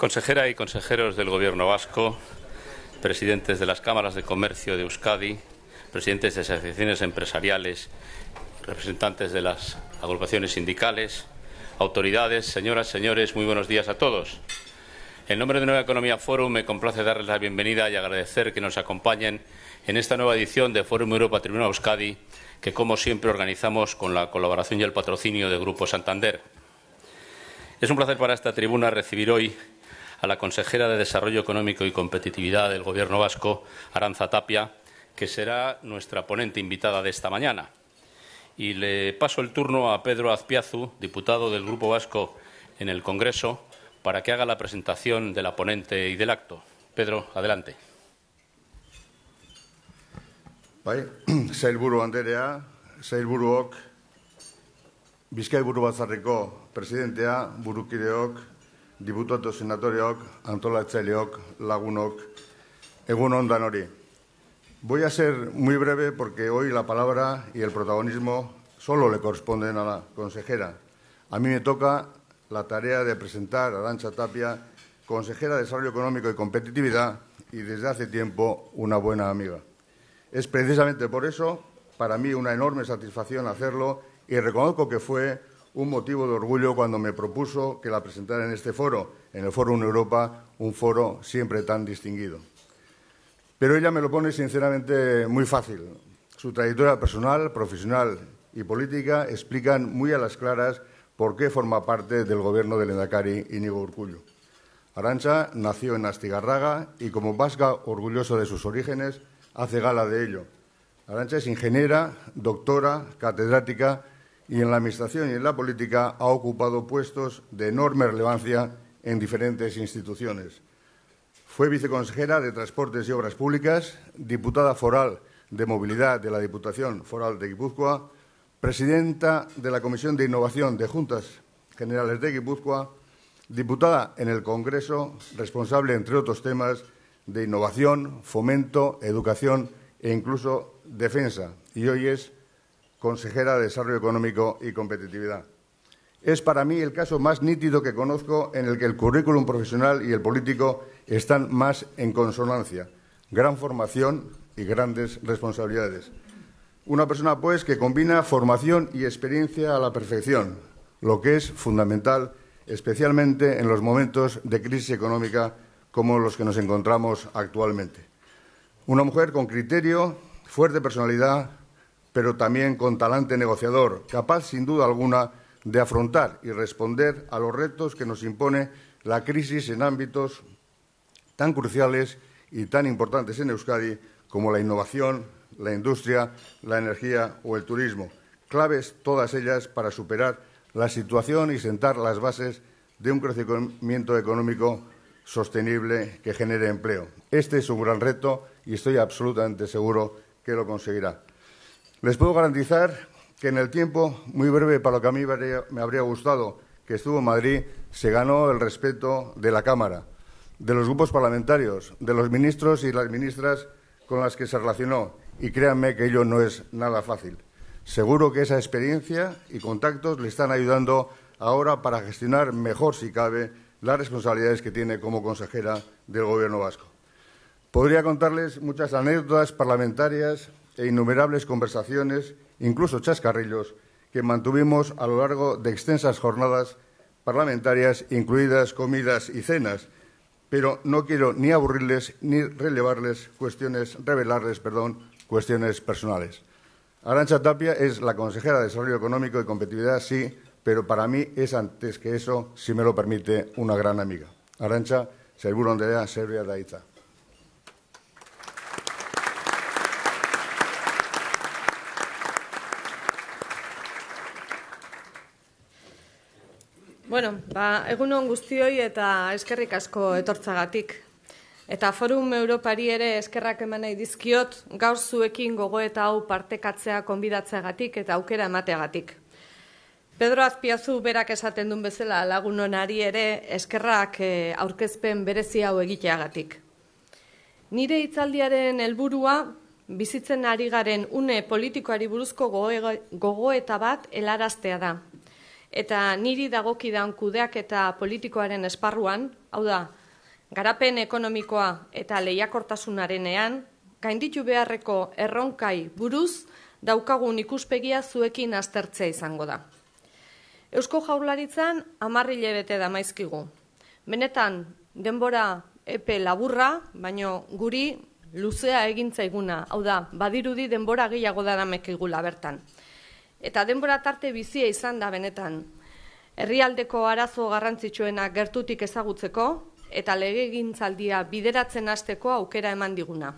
Consejera y consejeros del Gobierno vasco, presidentes de las cámaras de comercio de Euskadi, presidentes de asociaciones empresariales, representantes de las agrupaciones sindicales, autoridades, señoras, señores, muy buenos días a todos. En nombre de Nueva Economía Forum me complace darles la bienvenida y agradecer que nos acompañen en esta nueva edición de Forum Europa Tribuna Euskadi, que como siempre organizamos con la colaboración y el patrocinio de Grupo Santander. Es un placer para esta tribuna recibir hoy a la consejera de Desarrollo Económico y Competitividad del Gobierno vasco, Aranza Tapia, que será nuestra ponente invitada de esta mañana. Y le paso el turno a Pedro Azpiazu, diputado del Grupo Vasco en el Congreso, para que haga la presentación de la ponente y del acto. Pedro, adelante. Bai, diputatu senatoriok, antolatzaileok, lagunok, egun ondan Voy a ser muy breve porque hoy la palabra y el protagonismo solo le corresponden a la consejera. A mí me toca la tarea de presentar a Dancha Tapia, consejera de Desarrollo Económico y Competitividad y desde hace tiempo una buena amiga. Es precisamente por eso, para mí, una enorme satisfacción hacerlo y reconozco que fue un motivo de orgullo cuando me propuso que la presentara en este foro, en el Foro Europa, un foro siempre tan distinguido. Pero ella me lo pone sinceramente muy fácil. Su trayectoria personal, profesional y política explican muy a las claras por qué forma parte del gobierno del Endacari inigo Urcullo. Arancha nació en Astigarraga y como vasca orgulloso de sus orígenes hace gala de ello. Arancha es ingeniera, doctora, catedrática y en la Administración y en la política ha ocupado puestos de enorme relevancia en diferentes instituciones. Fue viceconsejera de Transportes y Obras Públicas, diputada foral de Movilidad de la Diputación Foral de Guipúzcoa, presidenta de la Comisión de Innovación de Juntas Generales de Guipúzcoa, diputada en el Congreso, responsable, entre otros temas, de innovación, fomento, educación e incluso defensa. Y hoy es consejera de Desarrollo Económico y Competitividad. Es para mí el caso más nítido que conozco en el que el currículum profesional y el político están más en consonancia. Gran formación y grandes responsabilidades. Una persona, pues, que combina formación y experiencia a la perfección, lo que es fundamental, especialmente en los momentos de crisis económica como los que nos encontramos actualmente. Una mujer con criterio, fuerte personalidad, pero también con talante negociador, capaz sin duda alguna de afrontar y responder a los retos que nos impone la crisis en ámbitos tan cruciales y tan importantes en Euskadi como la innovación, la industria, la energía o el turismo. Claves todas ellas para superar la situación y sentar las bases de un crecimiento económico sostenible que genere empleo. Este es un gran reto y estoy absolutamente seguro que lo conseguirá. Les puedo garantizar que en el tiempo muy breve para lo que a mí me habría gustado que estuvo en Madrid, se ganó el respeto de la Cámara, de los grupos parlamentarios, de los ministros y las ministras con las que se relacionó. Y créanme que ello no es nada fácil. Seguro que esa experiencia y contactos le están ayudando ahora para gestionar mejor, si cabe, las responsabilidades que tiene como consejera del Gobierno vasco. Podría contarles muchas anécdotas parlamentarias e innumerables conversaciones, incluso chascarrillos, que mantuvimos a lo largo de extensas jornadas parlamentarias, incluidas comidas y cenas. Pero no quiero ni aburrirles ni relevarles cuestiones, revelarles, perdón, cuestiones personales. Arancha Tapia es la consejera de Desarrollo Económico y Competitividad, sí, pero para mí es antes que eso, si me lo permite, una gran amiga. Arancha, seguro donde sea, Serbia Daiza. Bueno, ba, egun hon guztioi eta eskerrik asko etortzagatik. Eta Forum Europari ere eskerrak eman nahi dizkiot gaur zuekin gogo eta hau partekatzea konbidatzeagatik eta aukera emateagatik. Pedro Azpiazu berak esaten duen bezala lagun honari ere eskerrak eh, aurkezpen berezi hau egiteagatik. Nire hitzaldiaren helburua bizitzen ari garen une politikoari buruzko gogo eta bat helaraztea da, eta niri dagokidan kudeak eta politikoaren esparruan, hau da, garapen ekonomikoa eta lehiakortasunaren ean, gainditu beharreko erronkai buruz daukagun ikuspegia zuekin aztertzea izango da. Eusko jaularitzan amarri bete da maizkigu. Benetan, denbora epe laburra, baino guri luzea egintzaiguna, hau da, badirudi denbora gehiago da bertan eta denbora tarte bizia izan da benetan. Herrialdeko arazo garrantzitsuena gertutik ezagutzeko eta legegintzaldia bideratzen hasteko aukera eman diguna.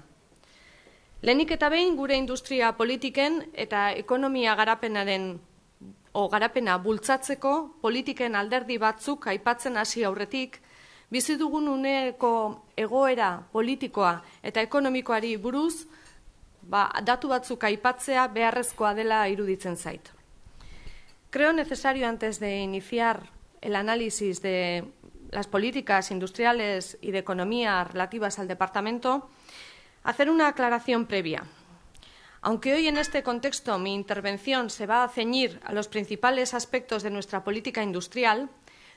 Lenik eta behin gure industria politiken eta ekonomia garapenaren o garapena bultzatzeko politiken alderdi batzuk aipatzen hasi aurretik bizi dugun uneko egoera politikoa eta ekonomikoari buruz datu beharrezkoa Creo necesario antes de iniciar el análisis de las políticas industriales y de economía relativas al departamento, hacer una aclaración previa. Aunque hoy en este contexto mi intervención se va a ceñir a los principales aspectos de nuestra política industrial,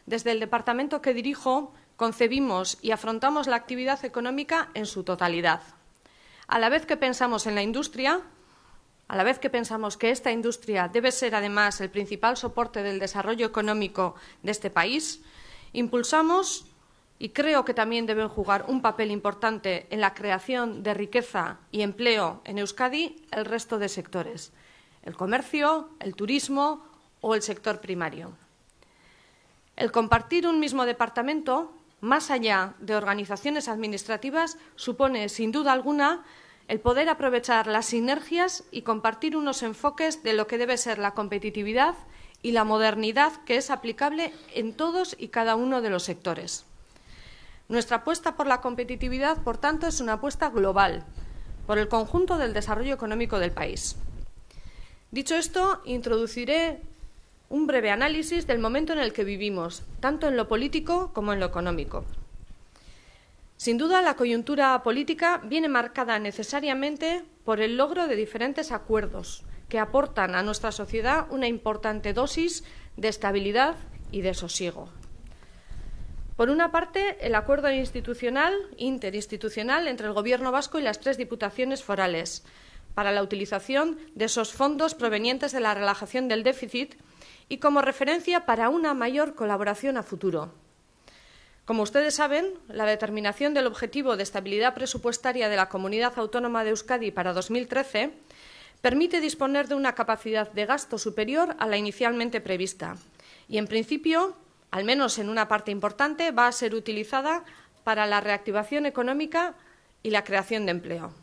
desde el departamento que dirijo concebimos y afrontamos la actividad económica en su totalidad. A la vez que pensamos en la industria, a la vez que pensamos que esta industria debe ser además el principal soporte del desarrollo económico de este país, impulsamos y creo que también deben jugar un papel importante en la creación de riqueza y empleo en Euskadi el resto de sectores, el comercio, el turismo o el sector primario. El compartir un mismo departamento más allá de organizaciones administrativas, supone, sin duda alguna, el poder aprovechar las sinergias y compartir unos enfoques de lo que debe ser la competitividad y la modernidad que es aplicable en todos y cada uno de los sectores. Nuestra apuesta por la competitividad, por tanto, es una apuesta global, por el conjunto del desarrollo económico del país. Dicho esto, introduciré un breve análisis del momento en el que vivimos, tanto en lo político como en lo económico. Sin duda, la coyuntura política viene marcada necesariamente por el logro de diferentes acuerdos que aportan a nuestra sociedad una importante dosis de estabilidad y de sosiego. Por una parte, el acuerdo institucional, interinstitucional entre el Gobierno vasco y las tres diputaciones forales para la utilización de esos fondos provenientes de la relajación del déficit y como referencia para una mayor colaboración a futuro. Como ustedes saben, la determinación del objetivo de estabilidad presupuestaria de la Comunidad Autónoma de Euskadi para 2013 permite disponer de una capacidad de gasto superior a la inicialmente prevista y, en principio, al menos en una parte importante, va a ser utilizada para la reactivación económica y la creación de empleo.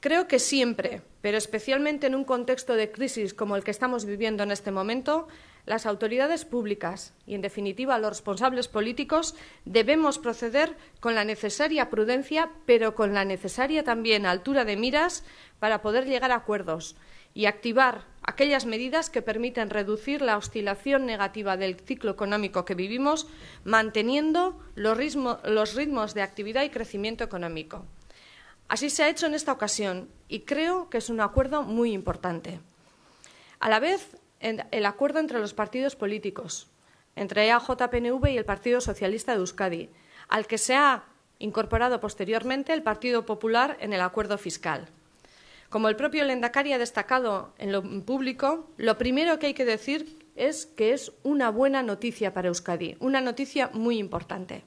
Creo que siempre, pero especialmente en un contexto de crisis como el que estamos viviendo en este momento, las autoridades públicas y, en definitiva, los responsables políticos debemos proceder con la necesaria prudencia, pero con la necesaria también altura de miras para poder llegar a acuerdos y activar aquellas medidas que permiten reducir la oscilación negativa del ciclo económico que vivimos, manteniendo los, los ritmos de actividad y crecimiento económico. Así se ha hecho en esta ocasión y creo que es un acuerdo muy importante. A la vez, el acuerdo entre los partidos políticos, entre e AJPNV y el Partido Socialista de Euskadi, al que se ha incorporado posteriormente el Partido Popular en el acuerdo fiscal. Como el propio Lendakari ha destacado en lo público, lo primero que hay que decir es que es una buena noticia para Euskadi, una noticia muy importante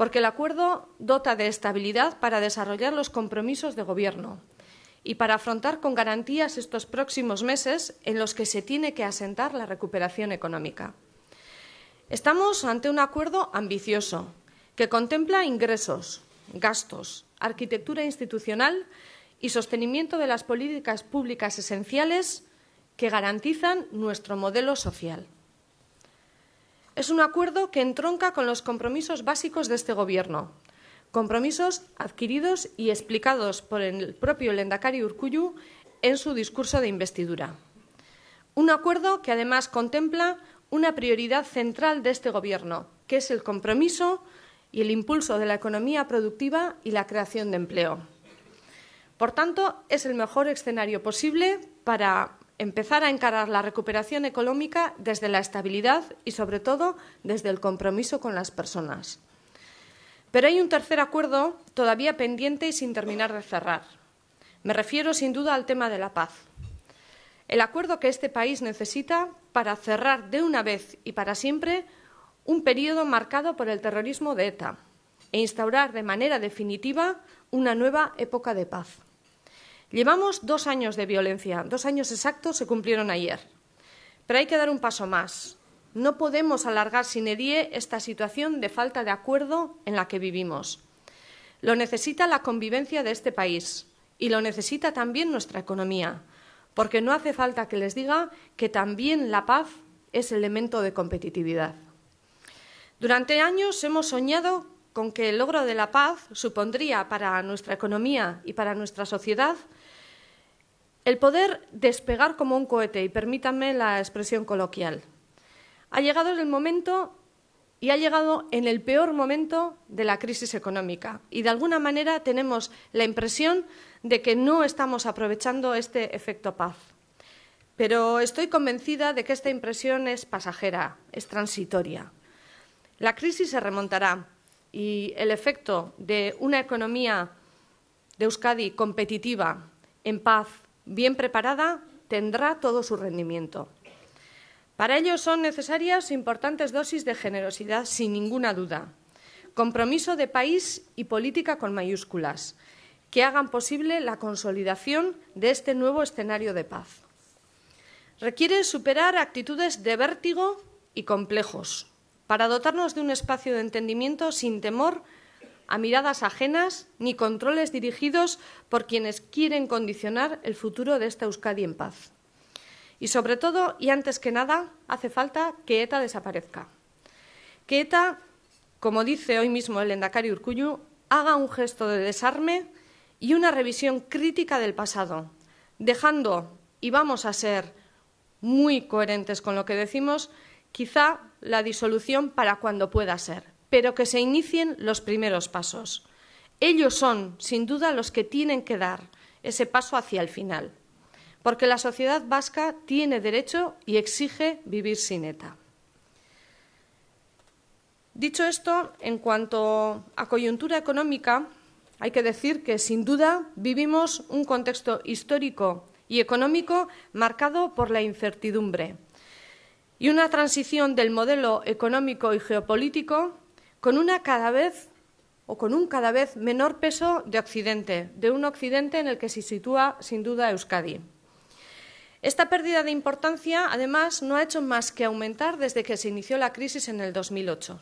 porque el acuerdo dota de estabilidad para desarrollar los compromisos de Gobierno y para afrontar con garantías estos próximos meses en los que se tiene que asentar la recuperación económica. Estamos ante un acuerdo ambicioso que contempla ingresos, gastos, arquitectura institucional y sostenimiento de las políticas públicas esenciales que garantizan nuestro modelo social es un acuerdo que entronca con los compromisos básicos de este Gobierno, compromisos adquiridos y explicados por el propio Lendakari Urcuyu en su discurso de investidura. Un acuerdo que además contempla una prioridad central de este Gobierno, que es el compromiso y el impulso de la economía productiva y la creación de empleo. Por tanto, es el mejor escenario posible para empezar a encarar la recuperación económica desde la estabilidad y, sobre todo, desde el compromiso con las personas. Pero hay un tercer acuerdo todavía pendiente y sin terminar de cerrar. Me refiero, sin duda, al tema de la paz. El acuerdo que este país necesita para cerrar de una vez y para siempre un periodo marcado por el terrorismo de ETA e instaurar de manera definitiva una nueva época de paz. Llevamos dos años de violencia, dos años exactos se cumplieron ayer. Pero hay que dar un paso más. No podemos alargar sin edie esta situación de falta de acuerdo en la que vivimos. Lo necesita la convivencia de este país y lo necesita también nuestra economía, porque no hace falta que les diga que también la paz es elemento de competitividad. Durante años hemos soñado con que el logro de la paz supondría para nuestra economía y para nuestra sociedad el poder despegar como un cohete, y permítanme la expresión coloquial. Ha llegado el momento y ha llegado en el peor momento de la crisis económica. Y de alguna manera tenemos la impresión de que no estamos aprovechando este efecto paz. Pero estoy convencida de que esta impresión es pasajera, es transitoria. La crisis se remontará y el efecto de una economía de Euskadi competitiva, en paz, bien preparada, tendrá todo su rendimiento. Para ello son necesarias importantes dosis de generosidad, sin ninguna duda, compromiso de país y política con mayúsculas, que hagan posible la consolidación de este nuevo escenario de paz. Requiere superar actitudes de vértigo y complejos para dotarnos de un espacio de entendimiento sin temor a miradas ajenas ni controles dirigidos por quienes quieren condicionar el futuro de esta Euskadi en paz. Y sobre todo, y antes que nada, hace falta que ETA desaparezca. Que ETA, como dice hoy mismo el Endacari Urcuyu, haga un gesto de desarme y una revisión crítica del pasado, dejando, y vamos a ser muy coherentes con lo que decimos, quizá la disolución para cuando pueda ser pero que se inicien los primeros pasos. Ellos son, sin duda, los que tienen que dar ese paso hacia el final, porque la sociedad vasca tiene derecho y exige vivir sin ETA. Dicho esto, en cuanto a coyuntura económica, hay que decir que, sin duda, vivimos un contexto histórico y económico marcado por la incertidumbre y una transición del modelo económico y geopolítico con una cada vez o con un cada vez menor peso de Occidente, de un Occidente en el que se sitúa sin duda Euskadi. Esta pérdida de importancia, además, no ha hecho más que aumentar desde que se inició la crisis en el 2008.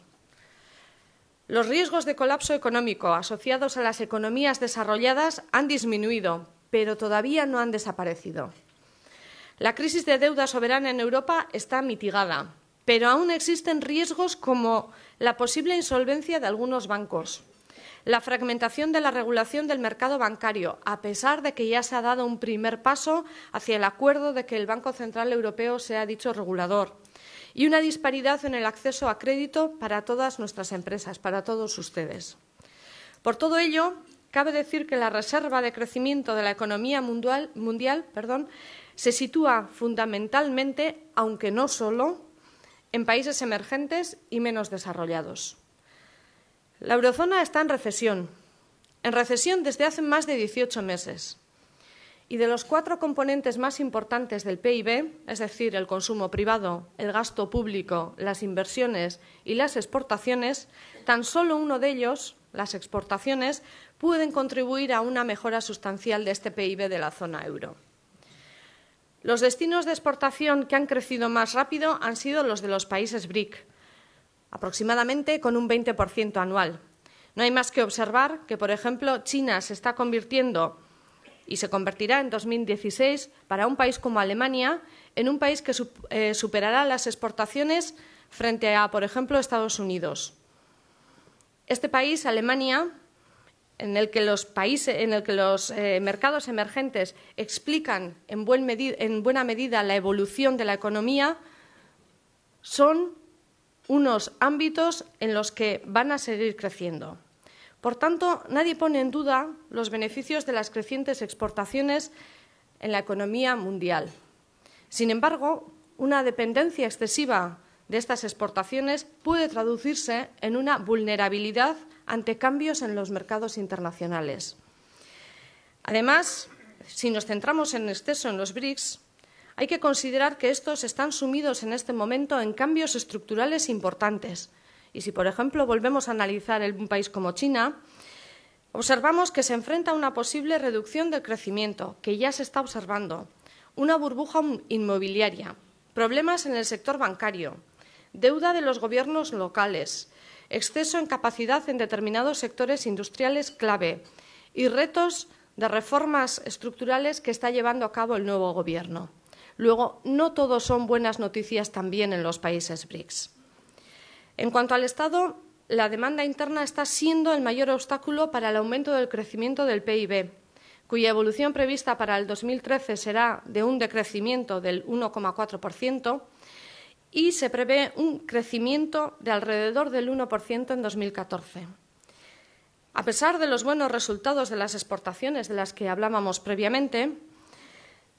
Los riesgos de colapso económico asociados a las economías desarrolladas han disminuido, pero todavía no han desaparecido. La crisis de deuda soberana en Europa está mitigada, pero aún existen riesgos como la posible insolvencia de algunos bancos, la fragmentación de la regulación del mercado bancario, a pesar de que ya se ha dado un primer paso hacia el acuerdo de que el Banco Central Europeo sea dicho regulador, y una disparidad en el acceso a crédito para todas nuestras empresas, para todos ustedes. Por todo ello, cabe decir que la reserva de crecimiento de la economía mundial, se sitúa fundamentalmente, aunque no solo, en países emergentes y menos desarrollados. La eurozona está en recesión, en recesión desde hace más de 18 meses. Y de los cuatro componentes más importantes del PIB, es decir, el consumo privado, el gasto público, las inversiones y las exportaciones, tan solo uno de ellos, las exportaciones, pueden contribuir a una mejora sustancial de este PIB de la zona euro. Los destinos de exportación que han crecido más rápido han sido los de los países BRIC, aproximadamente con un 20% anual. No hay más que observar que, por ejemplo, China se está convirtiendo y se convertirá en 2016 para un país como Alemania en un país que eh, superará las exportaciones frente a, por ejemplo, Estados Unidos. Este país, Alemania, en el que los eh, mercados emergentes explican en, en buena medida la evolución de la economía, son unos ámbitos en los que van a seguir creciendo. Por tanto, nadie pone en duda los beneficios de las crecientes exportaciones en la economía mundial. Sin embargo, una dependencia excesiva de estas exportaciones puede traducirse en una vulnerabilidad ante cambios en los mercados internacionales. Además, si nos centramos en exceso en los BRICS, hay que considerar que estos están sumidos en este momento en cambios estructurales importantes. Y si, por ejemplo, volvemos a analizar un país como China, observamos que se enfrenta a una posible reducción del crecimiento, que ya se está observando, una burbuja inmobiliaria, problemas en el sector bancario, deuda de los gobiernos locales, exceso en capacidad en determinados sectores industriales clave y retos de reformas estructurales que está llevando a cabo el nuevo Gobierno. Luego, no todo son buenas noticias también en los países BRICS. En cuanto al Estado, la demanda interna está siendo el mayor obstáculo para el aumento del crecimiento del PIB, cuya evolución prevista para el 2013 será de un decrecimiento del 1,4%, y se prevé un crecimiento de alrededor del 1% en 2014. A pesar de los buenos resultados de las exportaciones de las que hablábamos previamente,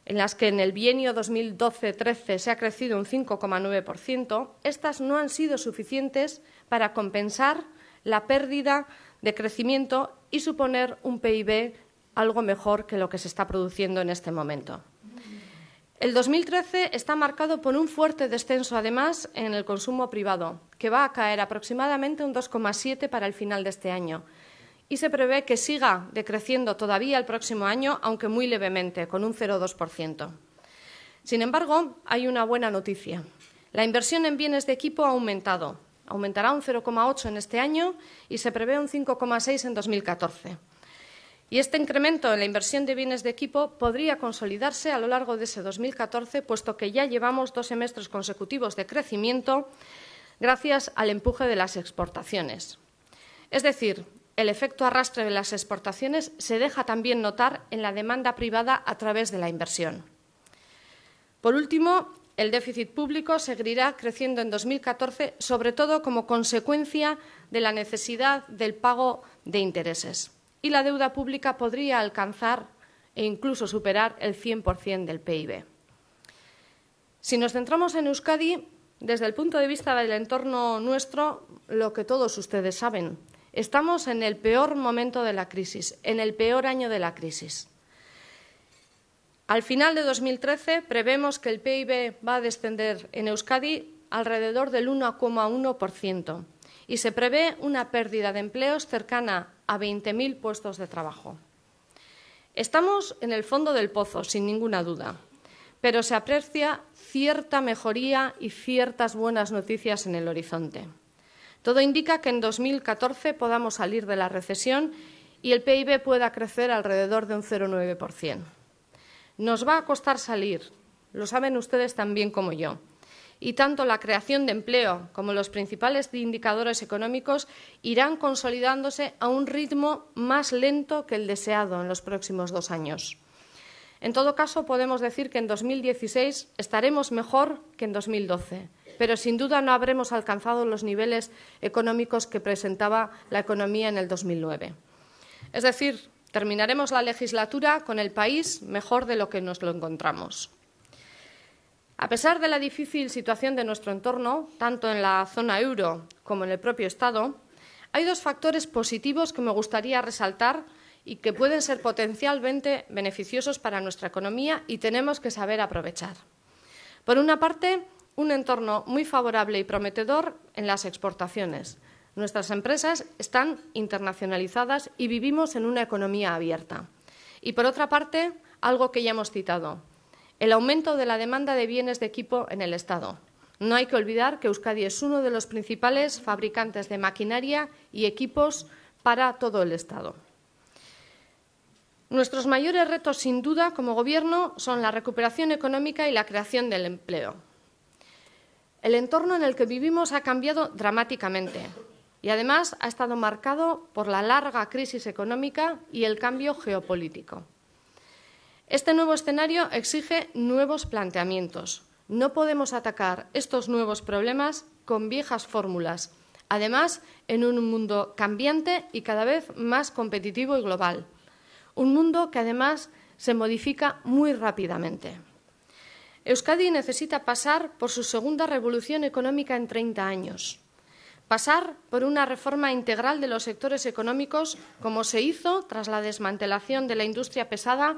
en las que en el bienio 2012-13 se ha crecido un 5,9%, estas no han sido suficientes para compensar la pérdida de crecimiento y suponer un PIB algo mejor que lo que se está produciendo en este momento. El 2013 está marcado por un fuerte descenso, además, en el consumo privado, que va a caer aproximadamente un 2,7 para el final de este año. Y se prevé que siga decreciendo todavía el próximo año, aunque muy levemente, con un 0,2%. Sin embargo, hay una buena noticia. La inversión en bienes de equipo ha aumentado. Aumentará un 0,8 en este año y se prevé un 5,6 en 2014. Y este incremento en la inversión de bienes de equipo podría consolidarse a lo largo de ese 2014, puesto que ya llevamos dos semestres consecutivos de crecimiento gracias al empuje de las exportaciones. Es decir, el efecto arrastre de las exportaciones se deja también notar en la demanda privada a través de la inversión. Por último, el déficit público seguirá creciendo en 2014, sobre todo como consecuencia de la necesidad del pago de intereses y la deuda pública podría alcanzar e incluso superar el 100% del PIB. Si nos centramos en Euskadi, desde el punto de vista del entorno nuestro, lo que todos ustedes saben, estamos en el peor momento de la crisis, en el peor año de la crisis. Al final de 2013 prevemos que el PIB va a descender en Euskadi alrededor del 1,1% y se prevé una pérdida de empleos cercana a 20.000 puestos de trabajo. Estamos en el fondo del pozo, sin ninguna duda, pero se aprecia cierta mejoría y ciertas buenas noticias en el horizonte. Todo indica que en 2014 podamos salir de la recesión y el PIB pueda crecer alrededor de un 0,9%. Nos va a costar salir, lo saben ustedes tan bien como yo, y tanto la creación de empleo como los principales indicadores económicos irán consolidándose a un ritmo más lento que el deseado en los próximos dos años. En todo caso, podemos decir que en 2016 estaremos mejor que en 2012, pero sin duda no habremos alcanzado los niveles económicos que presentaba la economía en el 2009. Es decir, terminaremos la legislatura con el país mejor de lo que nos lo encontramos. A pesar de la difícil situación de nuestro entorno, tanto en la zona euro como en el propio Estado, hay dos factores positivos que me gustaría resaltar y que pueden ser potencialmente beneficiosos para nuestra economía y tenemos que saber aprovechar. Por una parte, un entorno muy favorable y prometedor en las exportaciones. Nuestras empresas están internacionalizadas y vivimos en una economía abierta. Y por otra parte, algo que ya hemos citado, el aumento de la demanda de bienes de equipo en el Estado. No hay que olvidar que Euskadi es uno de los principales fabricantes de maquinaria y equipos para todo el Estado. Nuestros mayores retos, sin duda, como Gobierno, son la recuperación económica y la creación del empleo. El entorno en el que vivimos ha cambiado dramáticamente y, además, ha estado marcado por la larga crisis económica y el cambio geopolítico. Este nuevo escenario exige nuevos planteamientos. No podemos atacar estos nuevos problemas con viejas fórmulas, además en un mundo cambiante y cada vez más competitivo y global. Un mundo que además se modifica muy rápidamente. Euskadi necesita pasar por su segunda revolución económica en 30 años. Pasar por una reforma integral de los sectores económicos, como se hizo tras la desmantelación de la industria pesada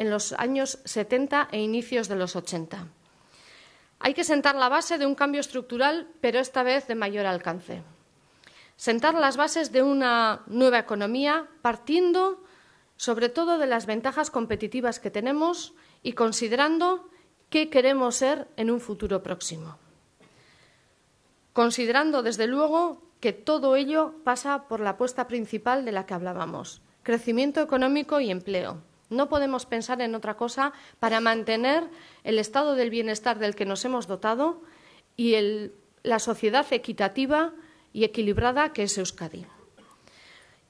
en los años 70 e inicios de los 80. Hay que sentar la base de un cambio estructural, pero esta vez de mayor alcance. Sentar las bases de una nueva economía partiendo sobre todo de las ventajas competitivas que tenemos y considerando qué queremos ser en un futuro próximo. Considerando, desde luego, que todo ello pasa por la apuesta principal de la que hablábamos, crecimiento económico y empleo. No podemos pensar en otra cosa para mantener el estado del bienestar del que nos hemos dotado y la sociedad equitativa y equilibrada que es Euskadi.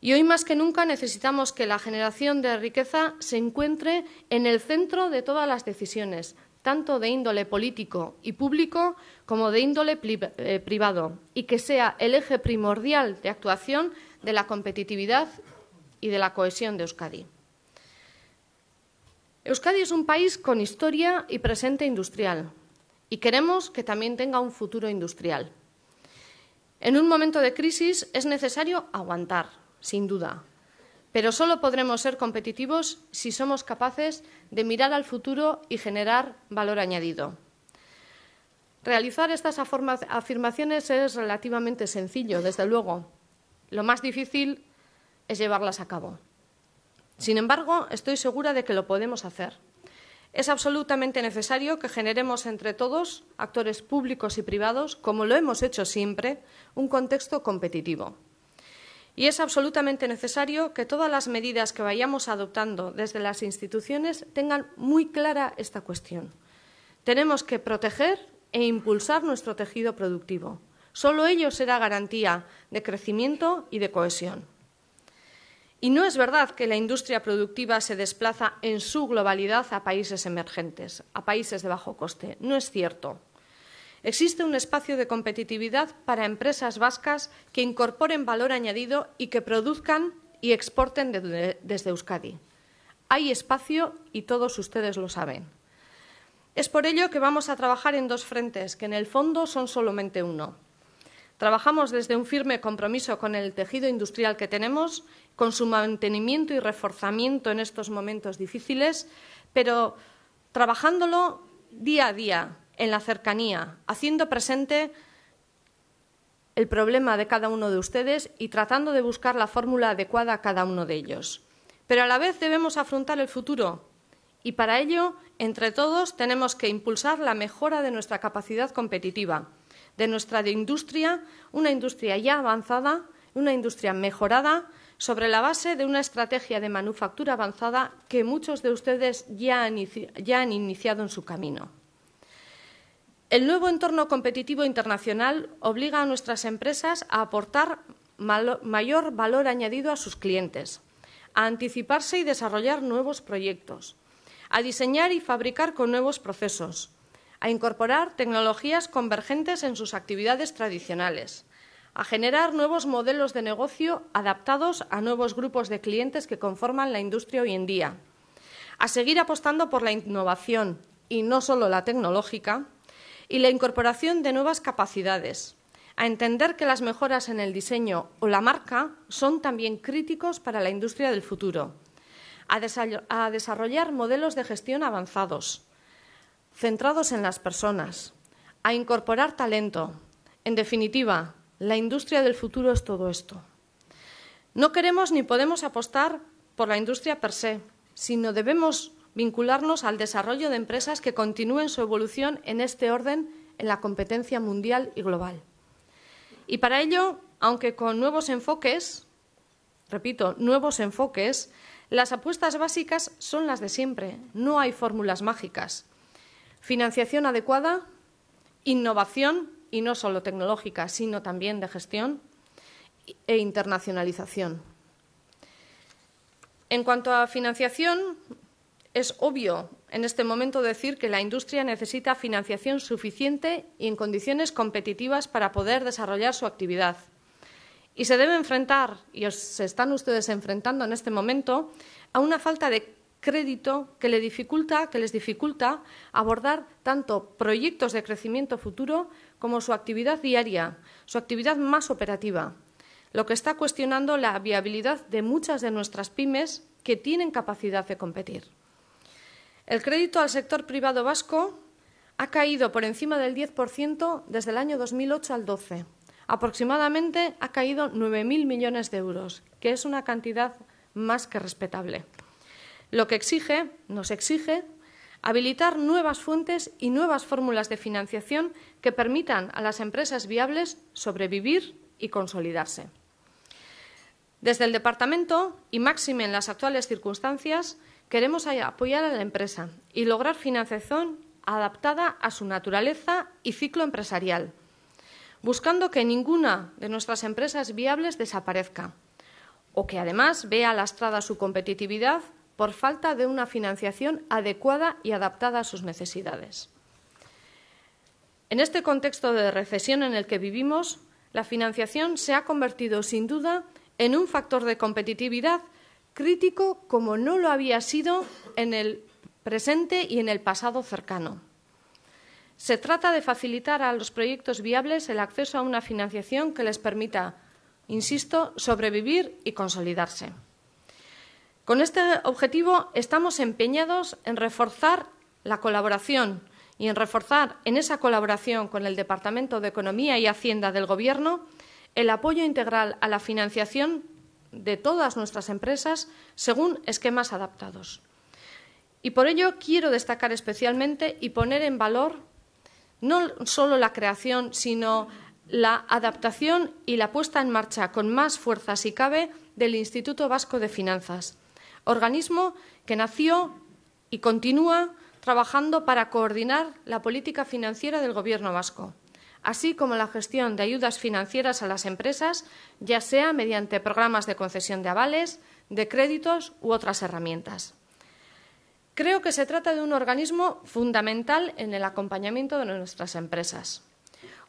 Y hoy más que nunca necesitamos que la generación de riqueza se encuentre en el centro de todas las decisiones, tanto de índole político y público como de índole eh, privado, y que sea el eje primordial de actuación de la competitividad y de la cohesión de Euskadi. Euskadi es un país con historia y presente industrial y queremos que también tenga un futuro industrial. En un momento de crisis es necesario aguantar, sin duda, pero solo podremos ser competitivos si somos capaces de mirar al futuro y generar valor añadido. Realizar estas afirmaciones es relativamente sencillo, desde luego. Lo más difícil es llevarlas a cabo. Sin embargo, estoy segura de que lo podemos hacer. Es absolutamente necesario que generemos entre todos, actores públicos y privados, como lo hemos hecho siempre, un contexto competitivo. Y es absolutamente necesario que todas las medidas que vayamos adoptando desde las instituciones tengan muy clara esta cuestión. Tenemos que proteger e impulsar nuestro tejido productivo. Solo ello será garantía de crecimiento y de cohesión. Y no es verdad que la industria productiva se desplaza en su globalidad a países emergentes, a países de bajo coste. No es cierto. Existe un espacio de competitividad para empresas vascas que incorporen valor añadido y que produzcan y exporten desde Euskadi. Hay espacio y todos ustedes lo saben. Es por ello que vamos a trabajar en dos frentes, que en el fondo son solamente uno. Trabajamos desde un firme compromiso con el tejido industrial que tenemos con su mantenimiento y reforzamiento en estos momentos difíciles, pero trabajándolo día a día, en la cercanía, haciendo presente el problema de cada uno de ustedes y tratando de buscar la fórmula adecuada a cada uno de ellos. Pero a la vez debemos afrontar el futuro y para ello, entre todos, tenemos que impulsar la mejora de nuestra capacidad competitiva, de nuestra industria, una industria ya avanzada, una industria mejorada, sobre la base de una estrategia de manufactura avanzada que muchos de ustedes ya han, iniciado en su camino. El nuevo entorno competitivo internacional obliga a nuestras empresas a aportar mayor valor añadido a sus clientes, a anticiparse y desarrollar nuevos proyectos, a diseñar y fabricar con nuevos procesos, a incorporar tecnologías convergentes en sus actividades tradicionales, a generar nuevos modelos de negocio adaptados a nuevos grupos de clientes que conforman la industria hoy en día, a seguir apostando por la innovación, y no solo la tecnológica, y la incorporación de nuevas capacidades, a entender que las mejoras en el diseño o la marca son también críticos para la industria del futuro, a, desarrollar modelos de gestión avanzados, centrados en las personas, a incorporar talento, en definitiva, la industria del futuro es todo esto. No queremos ni podemos apostar por la industria per se, sino debemos vincularnos al desarrollo de empresas que continúen su evolución en este orden en la competencia mundial y global. Y para ello, aunque con nuevos enfoques, repito, nuevos enfoques, las apuestas básicas son las de siempre, no hay fórmulas mágicas. Financiación adecuada, innovación y no solo tecnológica, sino también de gestión e internacionalización. En cuanto a financiación, es obvio en este momento decir que la industria necesita financiación suficiente y en condiciones competitivas para poder desarrollar su actividad. Y se debe enfrentar, y se están ustedes enfrentando en este momento, a una falta de crédito que, le que les dificulta abordar tanto proyectos de crecimiento futuro como su actividad diaria, su actividad más operativa, lo que está cuestionando la viabilidad de muchas de nuestras pymes que tienen capacidad de competir. El crédito al sector privado vasco ha caído por encima del 10% desde el año 2008 al 12. Aproximadamente ha caído 9.000 millones de euros, que es una cantidad más que respetable. Lo que exige, nos exige habilitar nuevas fuentes y nuevas fórmulas de financiación que permitan a las empresas viables sobrevivir y consolidarse. Desde el Departamento, y máxime en las actuales circunstancias, queremos apoyar a la empresa y lograr financiación adaptada a su naturaleza y ciclo empresarial, buscando que ninguna de nuestras empresas viables desaparezca o que además vea lastrada su competitividad por falta de una financiación adecuada y adaptada a sus necesidades. En este contexto de recesión en el que vivimos, la financiación se ha convertido sin duda en un factor de competitividad crítico como no lo había sido en el presente y en el pasado cercano. Se trata de facilitar a los proyectos viables el acceso a una financiación que les permita, insisto, sobrevivir y consolidarse. Con este objetivo estamos empeñados en reforzar la colaboración y en reforzar en esa colaboración con el Departamento de Economía y Hacienda del Gobierno el apoyo integral a la financiación de todas nuestras empresas según esquemas adaptados. Y por ello quiero destacar especialmente y poner en valor no solo la creación, sino la adaptación y la puesta en marcha con más fuerza, si cabe, del Instituto Vasco de Finanzas, organismo que nació y continúa trabajando para coordinar la política financiera del Gobierno vasco, así como la gestión de ayudas financieras a las empresas, ya sea mediante programas de concesión de avales, de créditos u otras herramientas. Creo que se trata de un organismo fundamental en el acompañamiento de nuestras empresas.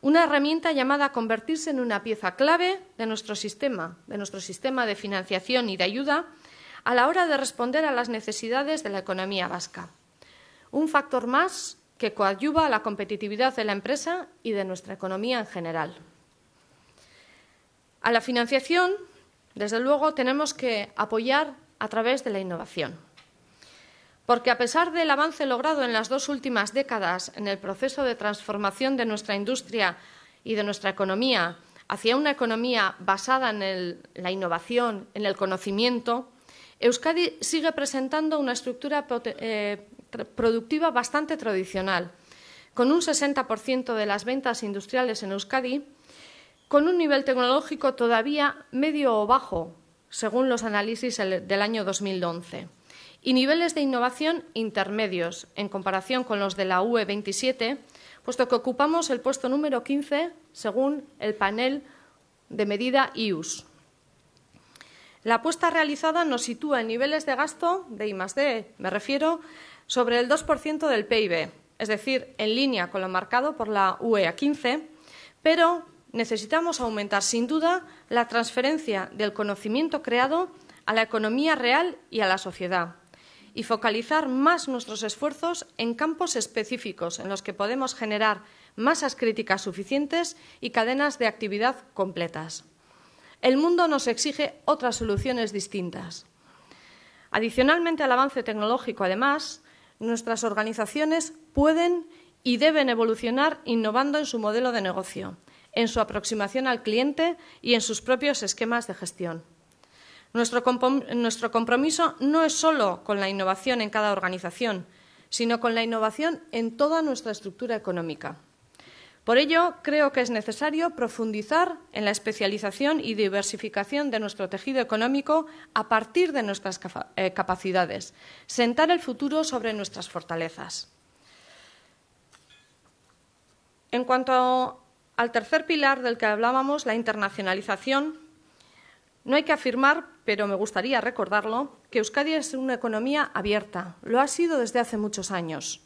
Una herramienta llamada a convertirse en una pieza clave de nuestro sistema, de nuestro sistema de financiación y de ayuda, a la hora de responder a las necesidades de la economía vasca. Un factor más que coadyuva a la competitividad de la empresa y de nuestra economía en general. A la financiación, desde luego, tenemos que apoyar a través de la innovación. Porque a pesar del avance logrado en las dos últimas décadas en el proceso de transformación de nuestra industria y de nuestra economía hacia una economía basada en la innovación, en el conocimiento, Euskadi sigue presentando una estructura eh, productiva bastante tradicional, con un 60% de las ventas industriales en Euskadi, con un nivel tecnológico todavía medio o bajo, según los análisis del año 2011, y niveles de innovación intermedios en comparación con los de la UE27, puesto que ocupamos el puesto número 15 según el panel de medida IUS. La apuesta realizada nos sitúa en niveles de gasto de I +D, me refiero, sobre el 2% del PIB, es decir, en línea con lo marcado por la UEA 15, pero necesitamos aumentar sin duda la transferencia del conocimiento creado a la economía real y a la sociedad y focalizar más nuestros esfuerzos en campos específicos en los que podemos generar masas críticas suficientes y cadenas de actividad completas el mundo nos exige otras soluciones distintas. Adicionalmente al avance tecnológico, además, nuestras organizaciones pueden y deben evolucionar innovando en su modelo de negocio, en su aproximación al cliente y en sus propios esquemas de gestión. Nuestro, compromiso no es solo con la innovación en cada organización, sino con la innovación en toda nuestra estructura económica. Por ello, creo que es necesario profundizar en la especialización y diversificación de nuestro tejido económico a partir de nuestras eh, capacidades, sentar el futuro sobre nuestras fortalezas. En cuanto al tercer pilar del que hablábamos, la internacionalización, no hay que afirmar, pero me gustaría recordarlo, que Euskadi es una economía abierta. Lo ha sido desde hace muchos años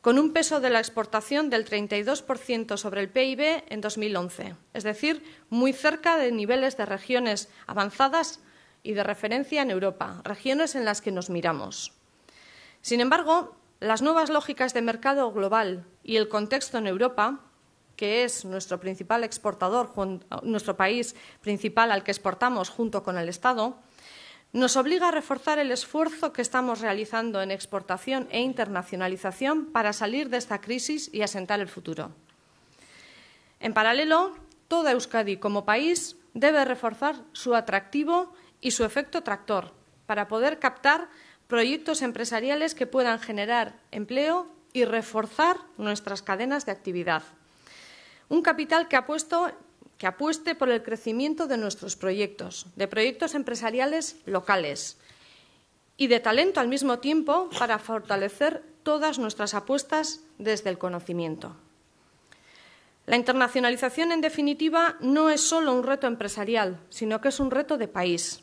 con un peso de la exportación del 32% sobre el PIB en 2011, es decir, muy cerca de niveles de regiones avanzadas y de referencia en Europa, regiones en las que nos miramos. Sin embargo, las nuevas lógicas de mercado global y el contexto en Europa, que es nuestro principal exportador, nuestro país principal al que exportamos junto con el Estado, nos obliga a reforzar el esfuerzo que estamos realizando en exportación e internacionalización para salir de esta crisis y asentar el futuro. En paralelo, toda Euskadi como país debe reforzar su atractivo y su efecto tractor para poder captar proyectos empresariales que puedan generar empleo y reforzar nuestras cadenas de actividad. Un capital que ha puesto que apueste por el crecimiento de nuestros proyectos, de proyectos empresariales locales y de talento al mismo tiempo para fortalecer todas nuestras apuestas desde el conocimiento. La internacionalización, en definitiva, no es solo un reto empresarial, sino que es un reto de país,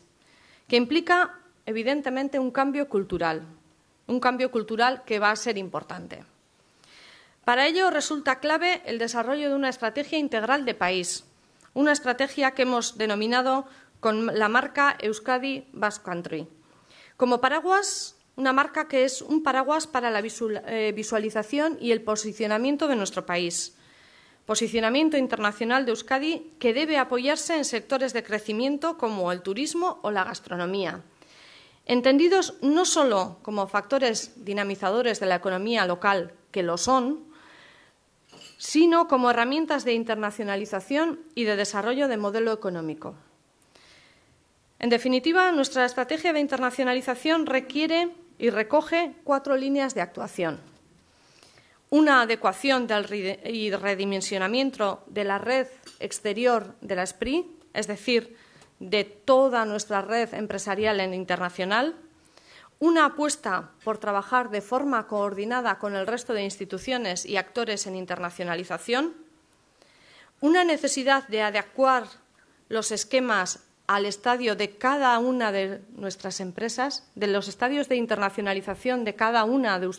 que implica, evidentemente, un cambio cultural, un cambio cultural que va a ser importante. Para ello resulta clave el desarrollo de una estrategia integral de país, una estrategia que hemos denominado con la marca Euskadi Basque Country. Como paraguas, una marca que es un paraguas para la eh, visualización y el posicionamiento de nuestro país. Posicionamiento internacional de Euskadi que debe apoyarse en sectores de crecimiento como el turismo o la gastronomía. Entendidos no solo como factores dinamizadores de la economía local, que lo son, sino como herramientas de internacionalización y de desarrollo de modelo económico. En definitiva, nuestra estrategia de internacionalización requiere y recoge cuatro líneas de actuación. Una adecuación y redimensionamiento de la red exterior de la SPRI, es decir, de toda nuestra red empresarial en internacional, una apuesta por trabajar de forma coordinada con el resto de instituciones y actores en internacionalización, una necesidad de adecuar los esquemas al estadio de cada una de nuestras empresas, de los estadios de internacionalización de cada una de,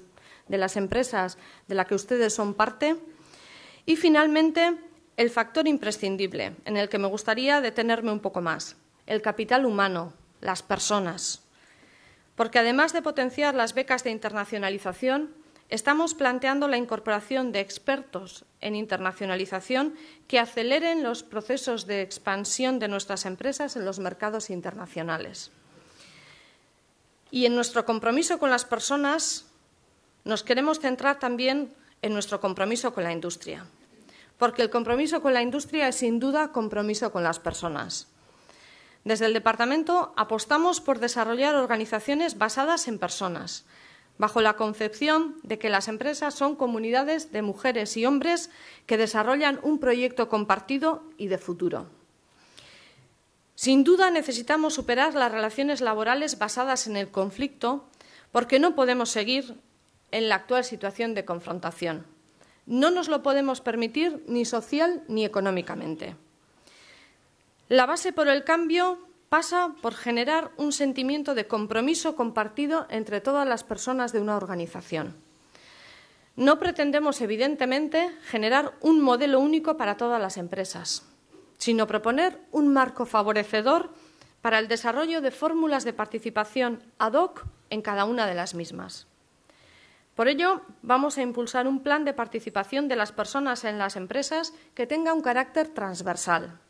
las empresas de la que ustedes son parte, y finalmente el factor imprescindible en el que me gustaría detenerme un poco más, el capital humano, las personas porque además de potenciar las becas de internacionalización, estamos planteando la incorporación de expertos en internacionalización que aceleren los procesos de expansión de nuestras empresas en los mercados internacionales. Y en nuestro compromiso con las personas nos queremos centrar también en nuestro compromiso con la industria, porque el compromiso con la industria es sin duda compromiso con las personas. Desde el Departamento apostamos por desarrollar organizaciones basadas en personas, bajo la concepción de que las empresas son comunidades de mujeres y hombres que desarrollan un proyecto compartido y de futuro. Sin duda necesitamos superar las relaciones laborales basadas en el conflicto porque no podemos seguir en la actual situación de confrontación. No nos lo podemos permitir ni social ni económicamente. La base por el cambio pasa por generar un sentimiento de compromiso compartido entre todas las personas de una organización. No pretendemos, evidentemente, generar un modelo único para todas las empresas, sino proponer un marco favorecedor para el desarrollo de fórmulas de participación ad hoc en cada una de las mismas. Por ello, vamos a impulsar un plan de participación de las personas en las empresas que tenga un carácter transversal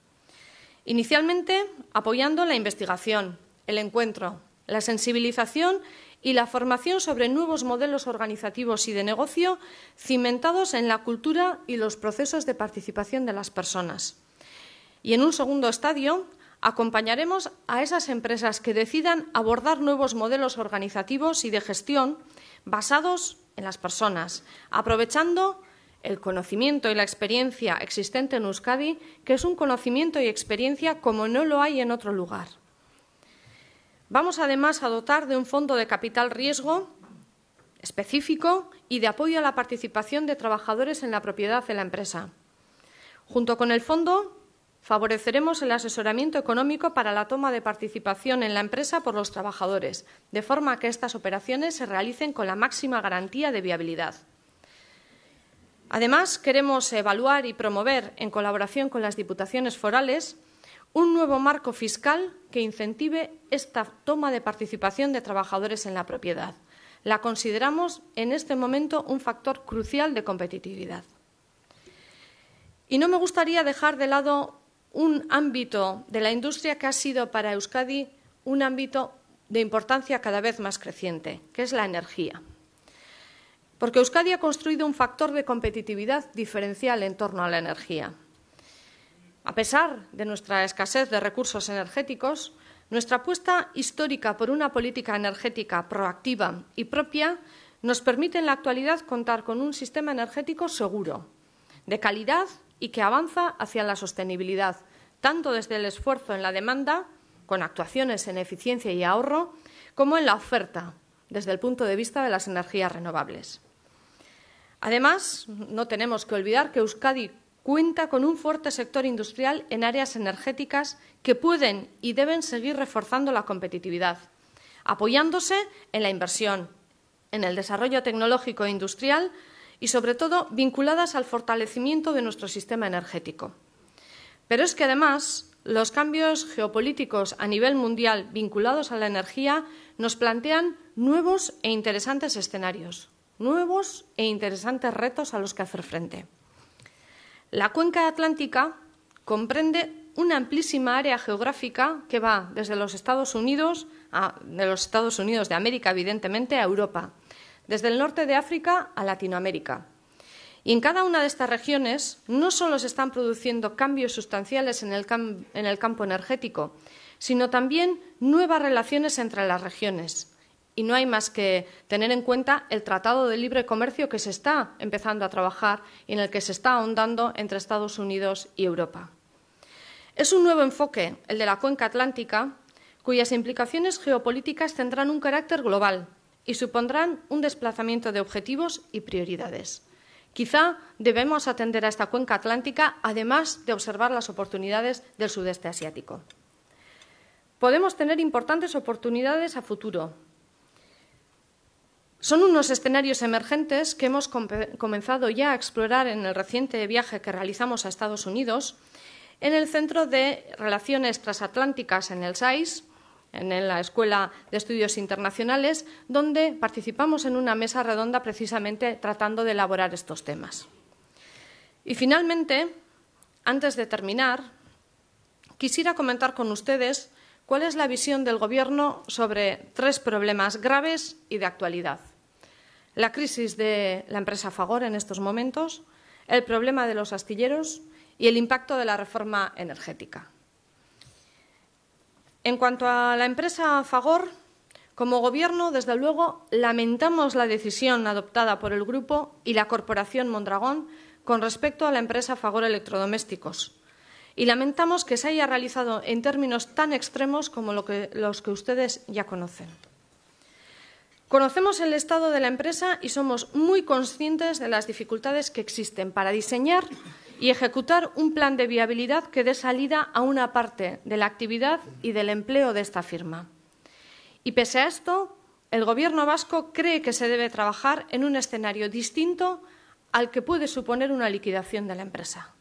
Inicialmente apoyando la investigación, el encuentro, la sensibilización y la formación sobre nuevos modelos organizativos y de negocio cimentados en la cultura y los procesos de participación de las personas. Y en un segundo estadio, acompañaremos a esas empresas que decidan abordar nuevos modelos organizativos y de gestión basados en las personas, aprovechando el conocimiento y la experiencia existente en Euskadi, que es un conocimiento y experiencia como no lo hay en otro lugar. Vamos además a dotar de un fondo de capital riesgo específico y de apoyo a la participación de trabajadores en la propiedad de la empresa. Junto con el fondo, favoreceremos el asesoramiento económico para la toma de participación en la empresa por los trabajadores, de forma que estas operaciones se realicen con la máxima garantía de viabilidad. Además, queremos evaluar y promover, en colaboración con las diputaciones forales, un nuevo marco fiscal que incentive esta toma de participación de trabajadores en la propiedad. La consideramos en este momento un factor crucial de competitividad. Y no me gustaría dejar de lado un ámbito de la industria que ha sido para Euskadi un ámbito de importancia cada vez más creciente, que es la energía porque Euskadi ha construido un factor de competitividad diferencial en torno a la energía. A pesar de nuestra escasez de recursos energéticos, nuestra apuesta histórica por una política energética proactiva y propia nos permite en la actualidad contar con un sistema energético seguro, de calidad y que avanza hacia la sostenibilidad, tanto desde el esfuerzo en la demanda, con actuaciones en eficiencia y ahorro, como en la oferta, desde el punto de vista de las energías renovables. Además, no tenemos que olvidar que Euskadi cuenta con un fuerte sector industrial en áreas energéticas que pueden y deben seguir reforzando la competitividad, apoyándose en la inversión, en el desarrollo tecnológico e industrial y, sobre todo, vinculadas al fortalecimiento de nuestro sistema energético. Pero es que, además, los cambios geopolíticos a nivel mundial vinculados a la energía nos plantean nuevos e interesantes escenarios nuevos e interesantes retos a los que hacer frente. La cuenca atlántica comprende una amplísima área geográfica que va desde los Estados Unidos, de los Estados Unidos de América, evidentemente, a Europa, desde el norte de África a Latinoamérica. Y en cada una de estas regiones no solo se están produciendo cambios sustanciales en el campo energético, sino también nuevas relaciones entre las regiones, y no hay más que tener en cuenta el Tratado de Libre Comercio que se está empezando a trabajar y en el que se está ahondando entre Estados Unidos y Europa. Es un nuevo enfoque, el de la cuenca atlántica, cuyas implicaciones geopolíticas tendrán un carácter global y supondrán un desplazamiento de objetivos y prioridades. Quizá debemos atender a esta cuenca atlántica, además de observar las oportunidades del sudeste asiático. Podemos tener importantes oportunidades a futuro, son unos escenarios emergentes que hemos comenzado ya a explorar en el reciente viaje que realizamos a Estados Unidos, en el Centro de Relaciones Transatlánticas en el SAIS, en la Escuela de Estudios Internacionales, donde participamos en una mesa redonda precisamente tratando de elaborar estos temas. Y finalmente, antes de terminar, quisiera comentar con ustedes cuál es la visión del Gobierno sobre tres problemas graves y de actualidad la crisis de la empresa Fagor en estos momentos, el problema de los astilleros y el impacto de la reforma energética. En cuanto a la empresa Fagor, como Gobierno, desde luego, lamentamos la decisión adoptada por el Grupo y la Corporación Mondragón con respecto a la empresa Fagor Electrodomésticos. Y lamentamos que se haya realizado en términos tan extremos como los que ustedes ya conocen. Conocemos el estado de la empresa y somos muy conscientes de las dificultades que existen para diseñar y ejecutar un plan de viabilidad que dé salida a una parte de la actividad y del empleo de esta firma. Y pese a esto, el Gobierno vasco cree que se debe trabajar en un escenario distinto al que puede suponer una liquidación de la empresa.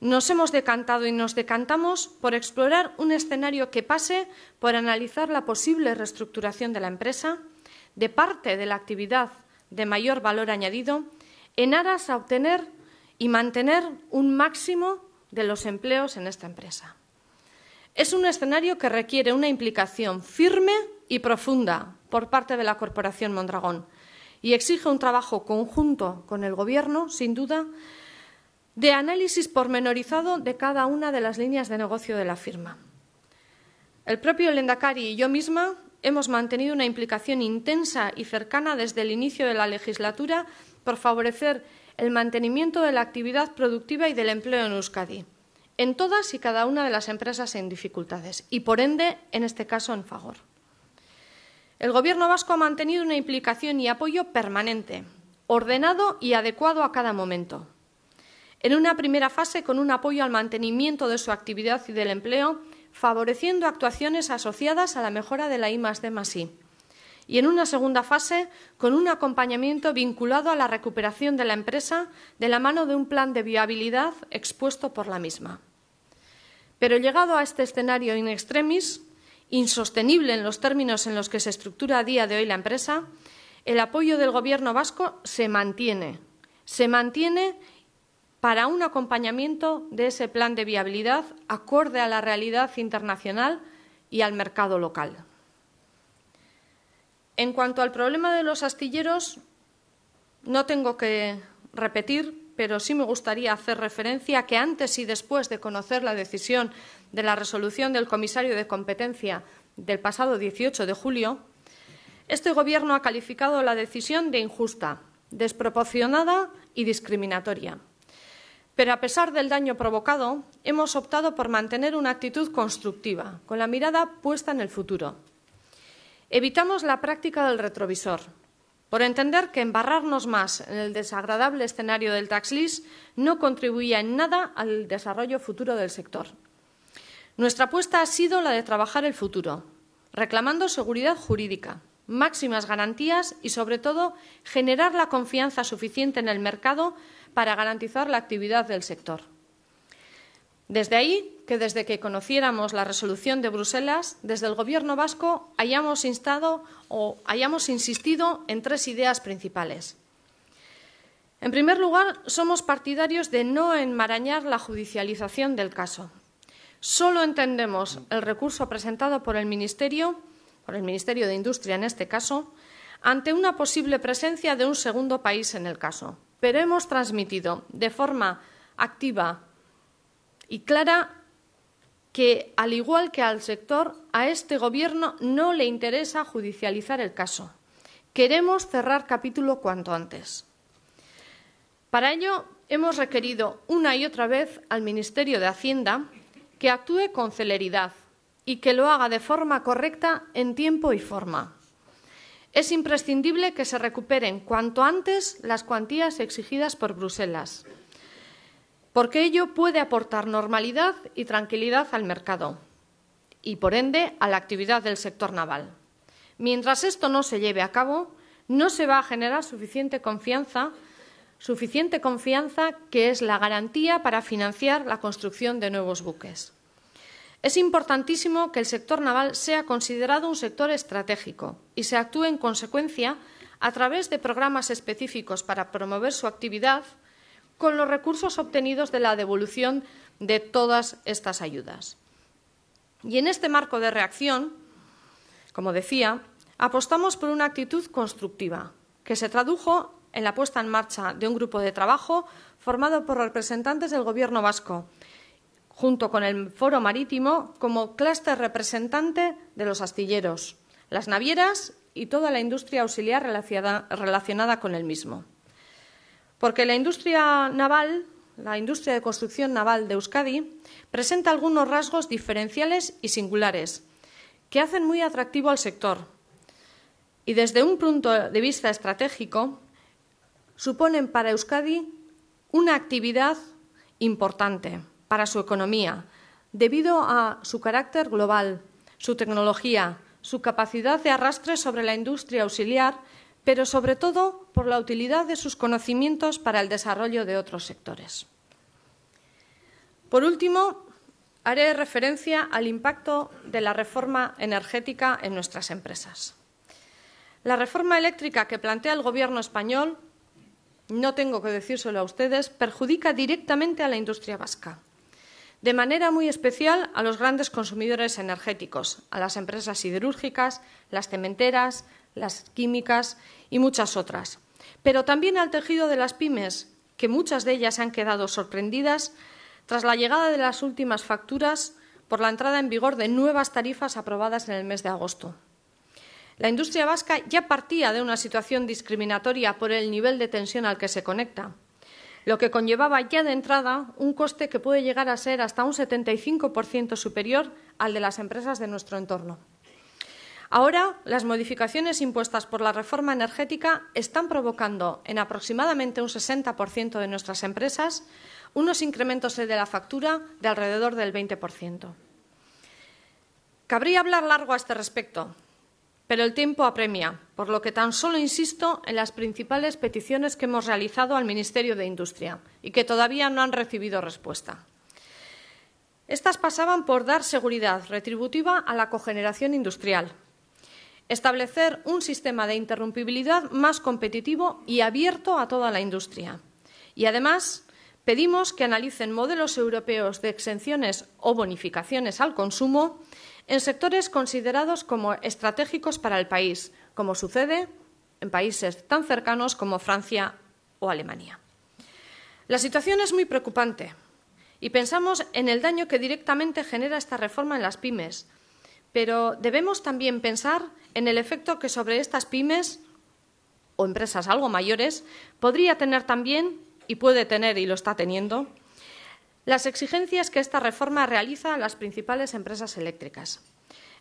Nos hemos decantado y nos decantamos por explorar un escenario que pase por analizar la posible reestructuración de la empresa, de parte de la actividad de mayor valor añadido en aras a obtener y mantener un máximo de los empleos en esta empresa. Es un escenario que requiere una implicación firme y profunda por parte de la Corporación Mondragón y exige un trabajo conjunto con el Gobierno, sin duda, de análisis pormenorizado de cada una de las líneas de negocio de la firma. El propio Lendakari y yo misma hemos mantenido una implicación intensa y cercana desde el inicio de la legislatura por favorecer el mantenimiento de la actividad productiva y del empleo en Euskadi, en todas y cada una de las empresas en dificultades y, por ende, en este caso, en favor. El Gobierno vasco ha mantenido una implicación y apoyo permanente, ordenado y adecuado a cada momento. En una primera fase, con un apoyo al mantenimiento de su actividad y del empleo, favoreciendo actuaciones asociadas a la mejora de la I D Y en una segunda fase, con un acompañamiento vinculado a la recuperación de la empresa de la mano de un plan de viabilidad expuesto por la misma. Pero llegado a este escenario in extremis, insostenible en los términos en los que se estructura a día de hoy la empresa, el apoyo del Gobierno vasco se mantiene. Se mantiene para un acompañamiento de ese plan de viabilidad acorde a la realidad internacional y al mercado local. En cuanto al problema de los astilleros, no tengo que repetir, pero sí me gustaría hacer referencia a que antes y después de conocer la decisión de la resolución del comisario de competencia del pasado 18 de julio, este Gobierno ha calificado la decisión de injusta, desproporcionada y discriminatoria. Pero a pesar del daño provocado, hemos optado por mantener una actitud constructiva, con la mirada puesta en el futuro. Evitamos la práctica del retrovisor, por entender que embarrarnos más en el desagradable escenario del tax lease no contribuía en nada al desarrollo futuro del sector. Nuestra apuesta ha sido la de trabajar el futuro, reclamando seguridad jurídica, máximas garantías y, sobre todo, generar la confianza suficiente en el mercado para garantizar la actividad del sector. Desde ahí que desde que conociéramos la resolución de Bruselas, desde el Gobierno vasco hayamos instado o hayamos insistido en tres ideas principales. En primer lugar, somos partidarios de no enmarañar la judicialización del caso. Solo entendemos el recurso presentado por el Ministerio, por el Ministerio de Industria en este caso, ante una posible presencia de un segundo país en el caso pero hemos transmitido de forma activa y clara que, al igual que al sector, a este Gobierno no le interesa judicializar el caso. Queremos cerrar capítulo cuanto antes. Para ello, hemos requerido una y otra vez al Ministerio de Hacienda que actúe con celeridad y que lo haga de forma correcta en tiempo y forma. Es imprescindible que se recuperen cuanto antes las cuantías exigidas por Bruselas, porque ello puede aportar normalidad y tranquilidad al mercado y, por ende, a la actividad del sector naval. Mientras esto no se lleve a cabo, no se va a generar suficiente confianza, suficiente confianza que es la garantía para financiar la construcción de nuevos buques. Es importantísimo que el sector naval sea considerado un sector estratégico y se actúe en consecuencia a través de programas específicos para promover su actividad con los recursos obtenidos de la devolución de todas estas ayudas. Y en este marco de reacción, como decía, apostamos por una actitud constructiva, que se tradujo en la puesta en marcha de un grupo de trabajo formado por representantes del Gobierno vasco junto con el Foro Marítimo, como clúster representante de los astilleros, las navieras y toda la industria auxiliar relacionada con el mismo. Porque la industria naval, la industria de construcción naval de Euskadi, presenta algunos rasgos diferenciales y singulares que hacen muy atractivo al sector. Y desde un punto de vista estratégico, suponen para Euskadi una actividad importante para su economía, debido a su carácter global, su tecnología, su capacidad de arrastre sobre la industria auxiliar, pero sobre todo por la utilidad de sus conocimientos para el desarrollo de otros sectores. Por último, haré referencia al impacto de la reforma energética en nuestras empresas. La reforma eléctrica que plantea el Gobierno español, no tengo que decírselo a ustedes, perjudica directamente a la industria vasca de manera muy especial a los grandes consumidores energéticos, a las empresas siderúrgicas, las cementeras, las químicas y muchas otras, pero también al tejido de las pymes, que muchas de ellas han quedado sorprendidas tras la llegada de las últimas facturas por la entrada en vigor de nuevas tarifas aprobadas en el mes de agosto. La industria vasca ya partía de una situación discriminatoria por el nivel de tensión al que se conecta, lo que conllevaba ya de entrada un coste que puede llegar a ser hasta un 75% superior al de las empresas de nuestro entorno. Ahora, las modificaciones impuestas por la reforma energética están provocando en aproximadamente un 60% de nuestras empresas unos incrementos de la factura de alrededor del 20%. Cabría hablar largo a este respecto, pero el tiempo apremia, por lo que tan solo insisto en las principales peticiones que hemos realizado al Ministerio de Industria y que todavía no han recibido respuesta. Estas pasaban por dar seguridad retributiva a la cogeneración industrial, establecer un sistema de interrumpibilidad más competitivo y abierto a toda la industria. Y además, pedimos que analicen modelos europeos de exenciones o bonificaciones al consumo en sectores considerados como estratégicos para el país, como sucede en países tan cercanos como Francia o Alemania. La situación es muy preocupante y pensamos en el daño que directamente genera esta reforma en las pymes, pero debemos también pensar en el efecto que sobre estas pymes o empresas algo mayores podría tener también y puede tener y lo está teniendo las exigencias que esta reforma realiza a las principales empresas eléctricas.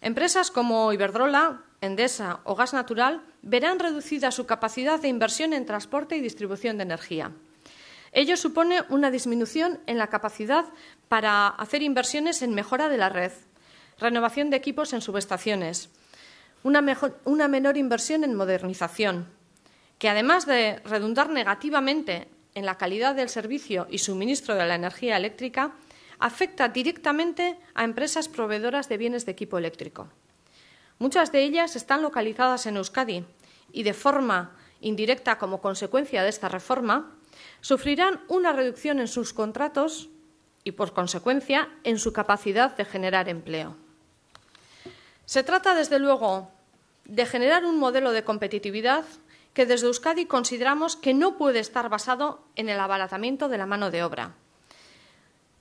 Empresas como Iberdrola, Endesa o Gas Natural verán reducida su capacidad de inversión en transporte y distribución de energía. Ello supone una disminución en la capacidad para hacer inversiones en mejora de la red, renovación de equipos en subestaciones, una, una menor inversión en modernización, que además de redundar negativamente en la calidad del servicio y suministro de la energía eléctrica afecta directamente a empresas proveedoras de bienes de equipo eléctrico. Muchas de ellas están localizadas en Euskadi y, de forma indirecta como consecuencia de esta reforma, sufrirán una reducción en sus contratos y, por consecuencia, en su capacidad de generar empleo. Se trata, desde luego, de generar un modelo de competitividad que desde Euskadi consideramos que no puede estar basado en el abaratamiento de la mano de obra.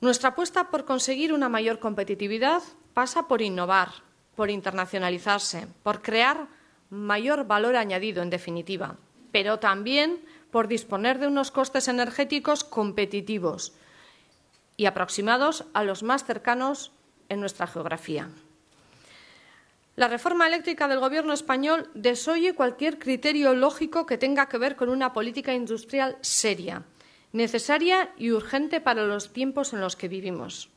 Nuestra apuesta por conseguir una mayor competitividad pasa por innovar, por internacionalizarse, por crear mayor valor añadido, en definitiva, pero también por disponer de unos costes energéticos competitivos y aproximados a los más cercanos en nuestra geografía. La reforma eléctrica del Gobierno español desoye cualquier criterio lógico que tenga que ver con una política industrial seria, necesaria y urgente para los tiempos en los que vivimos.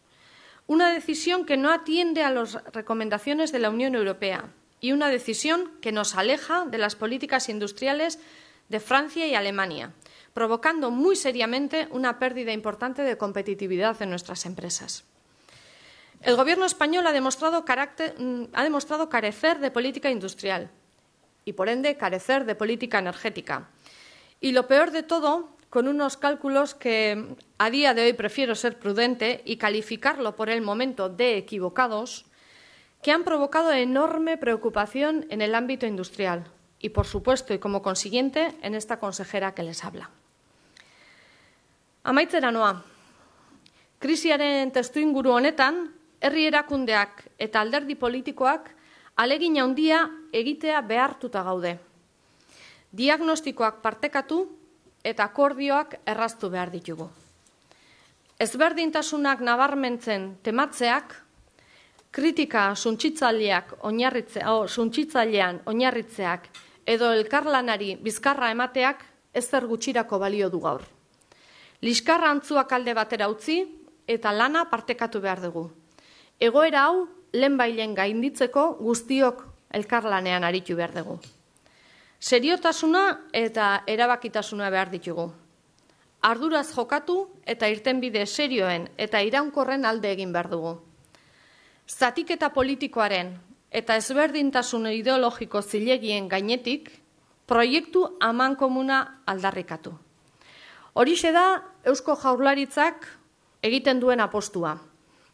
Una decisión que no atiende a las recomendaciones de la Unión Europea y una decisión que nos aleja de las políticas industriales de Francia y Alemania, provocando muy seriamente una pérdida importante de competitividad en nuestras empresas. El Gobierno español mm, ha demostrado, carecer de política industrial y, por ende, carecer de política energética. Y lo peor de todo, con unos cálculos que mm, a día de hoy prefiero ser prudente y calificarlo por el momento de equivocados, que han provocado enorme preocupación en el ámbito industrial y, por supuesto, y como consiguiente, en esta consejera que les habla. Amaitzera krisiaren testu herri erakundeak eta alderdi politikoak alegin handia egitea behartuta gaude. Diagnostikoak partekatu eta akordioak erraztu behar ditugu. Ezberdintasunak nabarmentzen tematzeak, kritika suntxitzaileak oinarritzea, oinarritzeak edo elkarlanari bizkarra emateak ezer gutxirako balio du gaur. Liskarra antzuak alde batera utzi eta lana partekatu behar dugu. Egoera hau, lehenbailen gainditzeko guztiok elkarlanean aritu behar dugu. Seriotasuna eta erabakitasuna behar ditugu. Arduraz jokatu eta irtenbide serioen eta iraunkorren alde egin behar dugu. Zatik eta politikoaren eta ezberdintasun ideologiko zilegien gainetik, proiektu aman komuna aldarrikatu. Horixe da, Eusko Jaurlaritzak egiten duen apostua.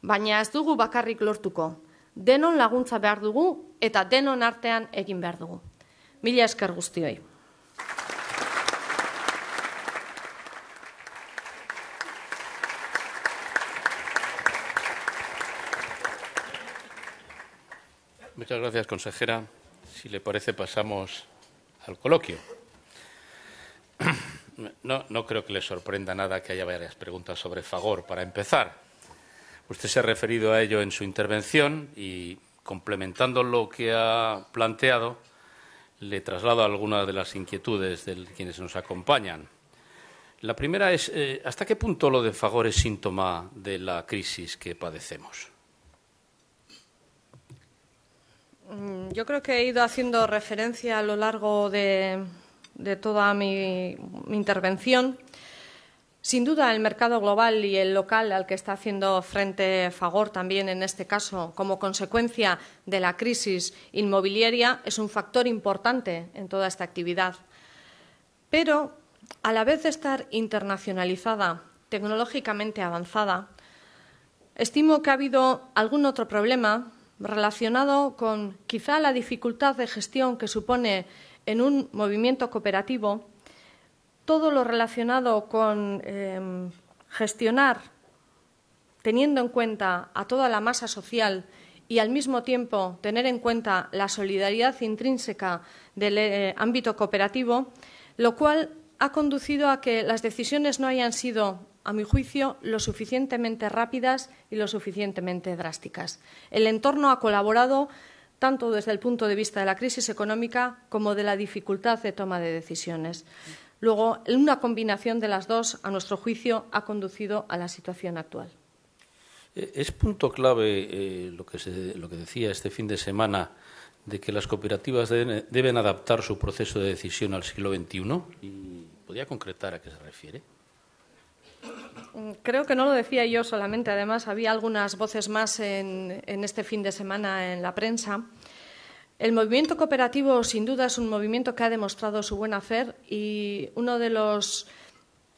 baina ez dugu bakarrik lortuko. Denon laguntza behar dugu eta denon artean egin behar dugu. Mila Muchas gracias, consejera. Si le parece, pasamos al coloquio. No, no creo que le sorprenda nada que haya varias preguntas sobre Fagor para empezar Usted se ha referido a ello en su intervención y, complementando lo que ha planteado, le traslado algunas de las inquietudes de quienes nos acompañan. La primera es, eh, ¿hasta qué punto lo de Fagor es síntoma de la crisis que padecemos? Mm, yo creo que he ido haciendo referencia a lo largo de, toda mi intervención sin duda, el mercado global y el local al que está haciendo frente Fagor también en este caso, como consecuencia de la crisis inmobiliaria, es un factor importante en toda esta actividad. Pero, a la vez de estar internacionalizada, tecnológicamente avanzada, estimo que ha habido algún otro problema relacionado con quizá la dificultad de gestión que supone en un movimiento cooperativo todo lo relacionado con em, gestionar, teniendo en cuenta a toda la masa social y al mismo tiempo tener en cuenta la solidaridad intrínseca del eh, ámbito cooperativo, lo cual ha conducido a que las decisiones no hayan sido, a mi juicio, lo suficientemente rápidas y lo suficientemente drásticas. El entorno ha colaborado tanto desde el punto de vista de la crisis económica como de la dificultad de toma de decisiones. Luego, una combinación de las dos, a nuestro juicio, ha conducido a la situación actual. Eh, es punto clave eh, lo, que decía este fin de semana de que las cooperativas deben, adaptar su proceso de decisión al siglo XXI. podría concretar a qué se refiere? Mm, creo que no lo decía yo solamente. Además, había algunas voces más en este fin de semana en la prensa el movimiento cooperativo, sin duda, es un movimiento que ha demostrado su buen hacer y uno de los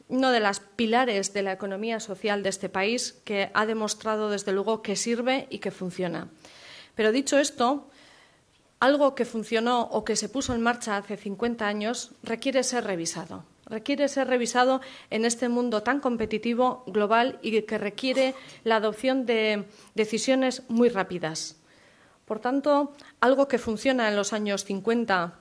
uno de los pilares de la economía social de este país que ha demostrado, desde luego, que sirve y que funciona. Pero dicho esto, algo que funcionó o que se puso en marcha hace 50 años requiere ser revisado. Requiere ser revisado en este mundo tan competitivo, global y que requiere la adopción de decisiones muy rápidas. Por tanto, algo que funciona en los años 50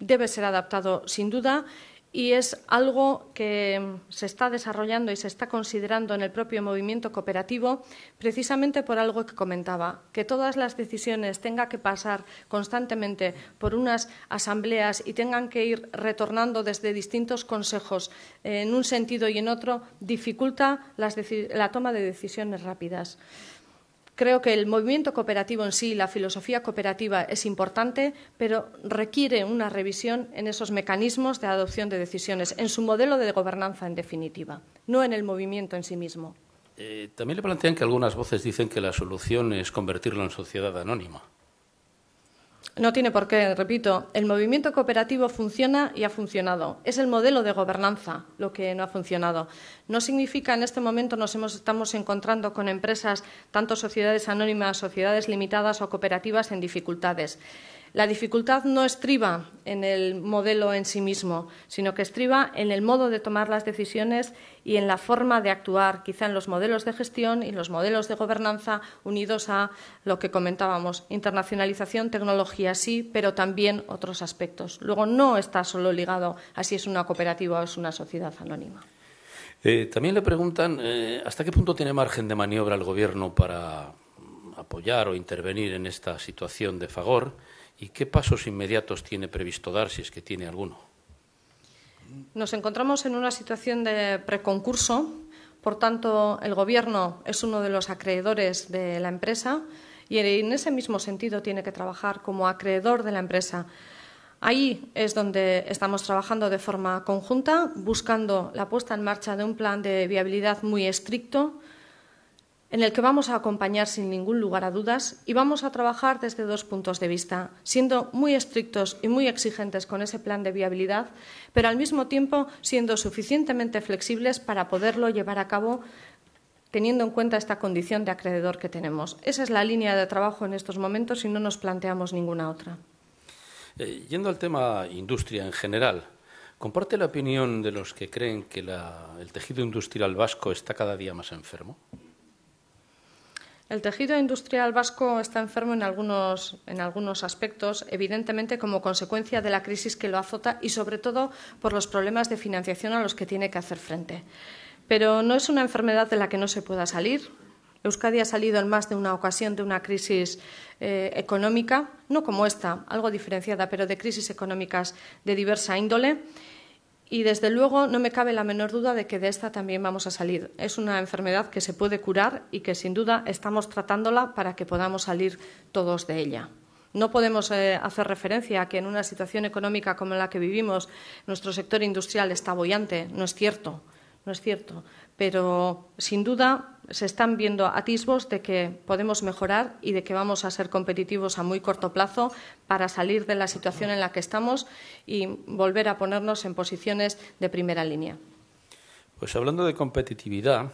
debe ser adaptado sin duda y es algo que se está desarrollando y se está considerando en el propio movimiento cooperativo precisamente por algo que comentaba, que todas las decisiones tengan que pasar constantemente por unas asambleas y tengan que ir retornando desde distintos consejos en un sentido y en otro, dificulta la toma de decisiones rápidas. Creo que el movimiento cooperativo en sí, la filosofía cooperativa es importante, pero requiere una revisión en esos mecanismos de adopción de decisiones, en su modelo de gobernanza en definitiva, no en el movimiento en sí mismo. Eh, también le plantean que algunas voces dicen que la solución es convertirlo en sociedad anónima. No tiene por qué, repito. El movimiento cooperativo funciona y ha funcionado. Es el modelo de gobernanza lo que no ha funcionado. No significa en este momento nos hemos, estamos encontrando con empresas, tanto sociedades anónimas, sociedades limitadas o cooperativas en dificultades. La dificultad no estriba en el modelo en sí mismo, sino que estriba en el modo de tomar las decisiones y en la forma de actuar, quizá en los modelos de gestión y los modelos de gobernanza unidos a lo que comentábamos, internacionalización, tecnología sí, pero también otros aspectos. Luego no está solo ligado a si es una cooperativa o es una sociedad anónima. Eh, también le preguntan eh, hasta qué punto tiene margen de maniobra el Gobierno para apoyar o intervenir en esta situación de favor ¿Y qué pasos inmediatos tiene previsto dar, si es que tiene alguno? Nos encontramos en una situación de preconcurso, por tanto, el Gobierno es uno de los acreedores de la empresa y en ese mismo sentido tiene que trabajar como acreedor de la empresa. Ahí es donde estamos trabajando de forma conjunta, buscando la puesta en marcha de un plan de viabilidad muy estricto en el que vamos a acompañar sin ningún lugar a dudas y vamos a trabajar desde dos puntos de vista, siendo muy estrictos y muy exigentes con ese plan de viabilidad, pero al mismo tiempo siendo suficientemente flexibles para poderlo llevar a cabo teniendo en cuenta esta condición de acreedor que tenemos. Esa es la línea de trabajo en estos momentos y no nos planteamos ninguna otra. Eh, yendo al tema industria en general, ¿comparte la opinión de los que creen que el tejido industrial vasco está cada día más enfermo? El tejido industrial vasco está enfermo en algunos, aspectos, evidentemente como consecuencia de la crisis que lo azota y sobre todo por los problemas de financiación a los que tiene que hacer frente. Pero no es una enfermedad de la que no se pueda salir. Euskadi ha salido en más de una ocasión de una crisis eh, económica, no como esta, algo diferenciada, pero de crisis económicas de diversa índole y desde luego no me cabe la menor duda de que de esta también vamos a salir. Es una enfermedad que se puede curar y que sin duda estamos tratándola para que podamos salir todos de ella. No podemos eh, hacer referencia a que en una situación económica como la que vivimos nuestro sector industrial está bollante. No es cierto. No es cierto pero sin duda se están viendo atisbos de que podemos mejorar y de que vamos a ser competitivos a muy corto plazo para salir de la situación en la que estamos y volver a ponernos en posiciones de primera línea. Pues hablando de competitividad,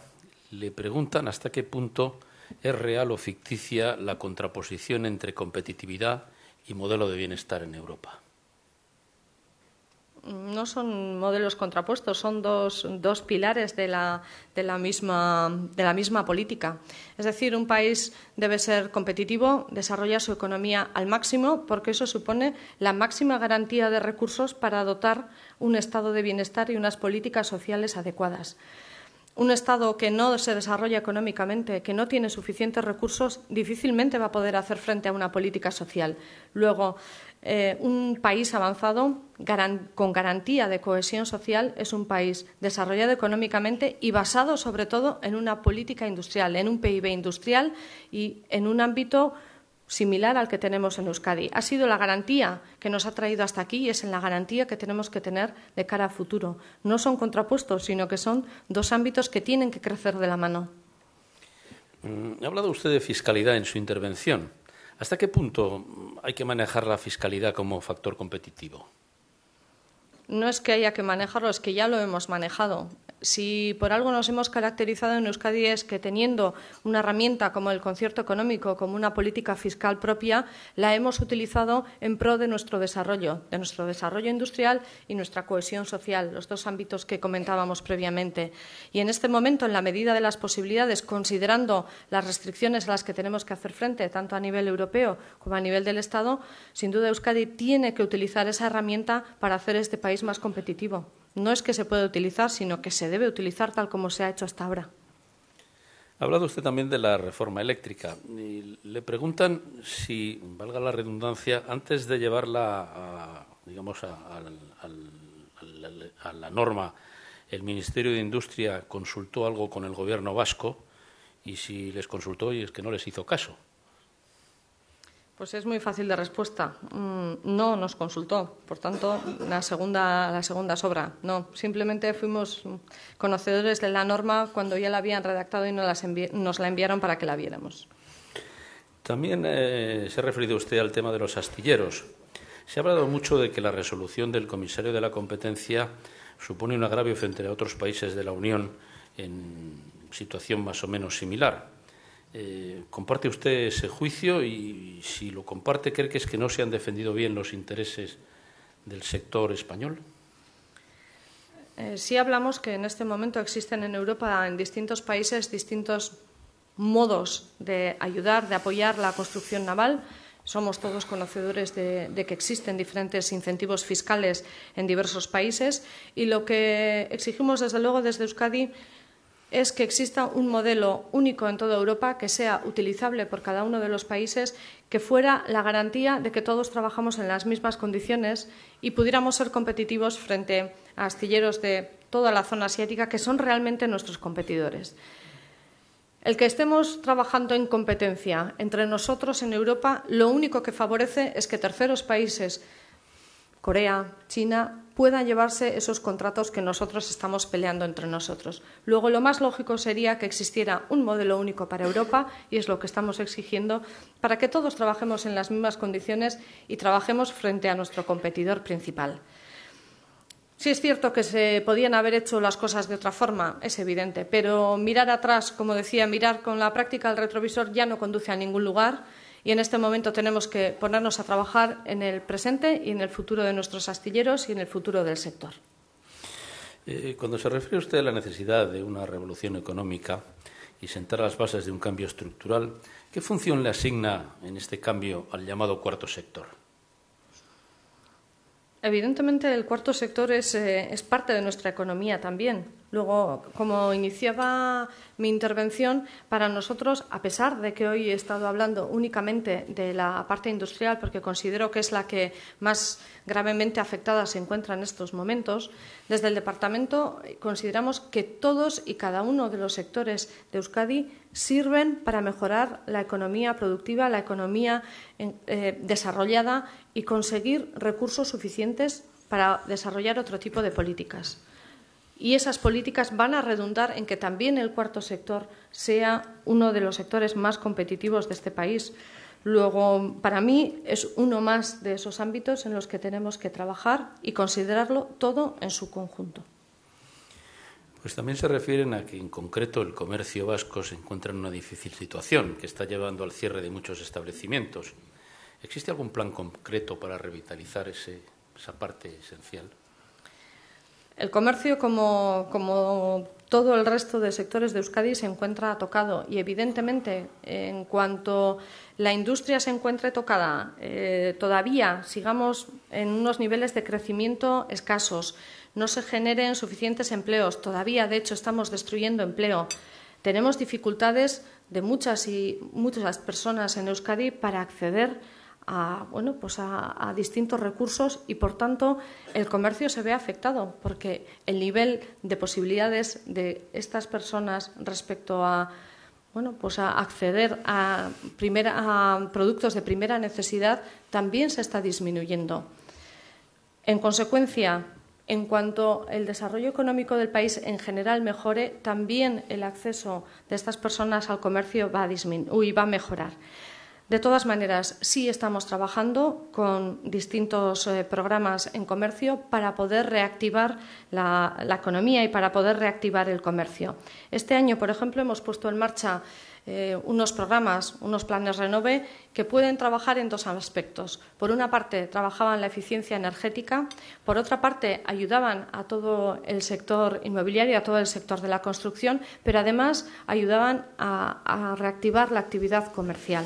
le preguntan hasta qué punto es real o ficticia la contraposición entre competitividad y modelo de bienestar en Europa no son modelos contrapuestos, son dos, dos pilares de la, de, la misma, de la, misma, política. Es decir, un país debe ser competitivo, desarrollar su economía al máximo, porque eso supone la máxima garantía de recursos para dotar un estado de bienestar y unas políticas sociales adecuadas un Estado que no se desarrolla económicamente, que no tiene suficientes recursos, difícilmente va a poder hacer frente a una política social. Luego, eh, un país avanzado con garantía de cohesión social es un país desarrollado económicamente y basado sobre todo en una política industrial, en un PIB industrial y en un ámbito similar al que tenemos en Euskadi. Ha sido la garantía que nos ha traído hasta aquí y es en la garantía que tenemos que tener de cara a futuro. No son contrapuestos, sino que son dos ámbitos que tienen que crecer de la mano. Mm, ha hablado usted de fiscalidad en su intervención. ¿Hasta qué punto hay que manejar la fiscalidad como factor competitivo? No es que haya que manejarlo, es que ya lo hemos manejado si por algo nos hemos caracterizado en Euskadi es que teniendo una herramienta como el concierto económico, como una política fiscal propia, la hemos utilizado en pro de nuestro desarrollo, de nuestro desarrollo industrial y nuestra cohesión social, los dos ámbitos que comentábamos previamente. Y en este momento, en la medida de las posibilidades, considerando las restricciones a las que tenemos que hacer frente, tanto a nivel europeo como a nivel del Estado, sin duda Euskadi tiene que utilizar esa herramienta para hacer este país más competitivo. No es que se pueda utilizar, sino que se debe utilizar tal como se ha hecho hasta ahora. Ha hablado usted también de la reforma eléctrica. Y le preguntan si, valga la redundancia, antes de llevarla a, digamos, a la norma, el Ministerio de Industria consultó algo con el Gobierno vasco y si les consultó y es que no les hizo caso. Pues es muy fácil de respuesta. Mm, no nos consultó, por tanto, la segunda, sobra. No, simplemente fuimos conocedores de la norma cuando ya la habían redactado y nos, la enviaron para que la viéramos. También eh, se ha referido usted al tema de los astilleros. Se ha hablado mucho de que la resolución del comisario de la competencia supone un agravio frente a otros países de la Unión en situación más o menos similar. Eh, ¿Comparte usted ese juicio y, si lo comparte, cree que es que no se han defendido bien los intereses del sector español? Eh, sí hablamos que en este momento existen en Europa, en distintos países, distintos modos de ayudar, de apoyar la construcción naval. Somos todos conocedores de, que existen diferentes incentivos fiscales en diversos países y lo que exigimos, desde luego, desde Euskadi es que exista un modelo único en toda Europa que sea utilizable por cada uno de los países, que fuera la garantía de que todos trabajamos en las mismas condiciones y pudiéramos ser competitivos frente a astilleros de toda la zona asiática que son realmente nuestros competidores. El que estemos trabajando en competencia entre nosotros en Europa, lo único que favorece es que terceros países, Corea, China, puedan llevarse esos contratos que nosotros estamos peleando entre nosotros. Luego, lo más lógico sería que existiera un modelo único para Europa, y es lo que estamos exigiendo, para que todos trabajemos en las mismas condiciones y trabajemos frente a nuestro competidor principal. Sí es cierto que se podían haber hecho las cosas de otra forma, es evidente, pero mirar atrás, como decía, mirar con la práctica al retrovisor ya no conduce a ningún lugar y en este momento tenemos que ponernos a trabajar en el presente y en el futuro de nuestros astilleros y en el futuro del sector. Eh, cuando se refiere usted a la necesidad de una revolución económica y sentar las bases de un cambio estructural, ¿qué función le asigna en este cambio al llamado cuarto sector? Evidentemente el cuarto sector eh, es, parte de nuestra economía también. Luego, como iniciaba mi intervención, para nosotros, a pesar de que hoy he estado hablando únicamente de la parte industrial, porque considero que es la que más gravemente afectada se encuentra en estos momentos, desde el Departamento eh, consideramos que todos y cada uno de los sectores de Euskadi sirven para mejorar la economía productiva, la economía eh, desarrollada y conseguir recursos suficientes para desarrollar otro tipo de políticas. Y esas políticas van a redundar en que también el cuarto sector sea uno de los sectores más competitivos de este país. Luego, para mí es uno más de esos ámbitos en los que tenemos que trabajar y considerarlo todo en su conjunto pues también se refieren a que en concreto el comercio vasco se encuentra en una difícil situación que está llevando al cierre de muchos establecimientos. ¿Existe algún plan concreto para revitalizar esa parte esencial? El comercio, como, todo el resto de sectores de Euskadi, se encuentra tocado y, evidentemente, en cuanto la industria se encuentre tocada, eh, todavía sigamos en unos niveles de crecimiento escasos no se generen suficientes empleos. Todavía, de hecho, estamos destruyendo empleo. Tenemos dificultades de muchas y muchas personas en Euskadi para acceder a, bueno, pues a, distintos recursos y, por tanto, el comercio se ve afectado porque el nivel de posibilidades de estas personas respecto a, bueno, pues a acceder a, a productos de primera necesidad también se está disminuyendo. En consecuencia, en cuanto el desarrollo económico del país en general mejore, también el acceso de estas personas al comercio va a disminuir, va a mejorar. De todas maneras, sí estamos trabajando con distintos eh, programas en comercio para poder reactivar la, economía y para poder reactivar el comercio. Este año, por ejemplo, hemos puesto en marcha eh, unos programas, unos planes Renove, que pueden trabajar en dos aspectos. Por una parte, trabajaban la eficiencia energética, por otra parte, ayudaban a todo el sector inmobiliario, y a todo el sector de la construcción, pero además ayudaban a reactivar la actividad comercial.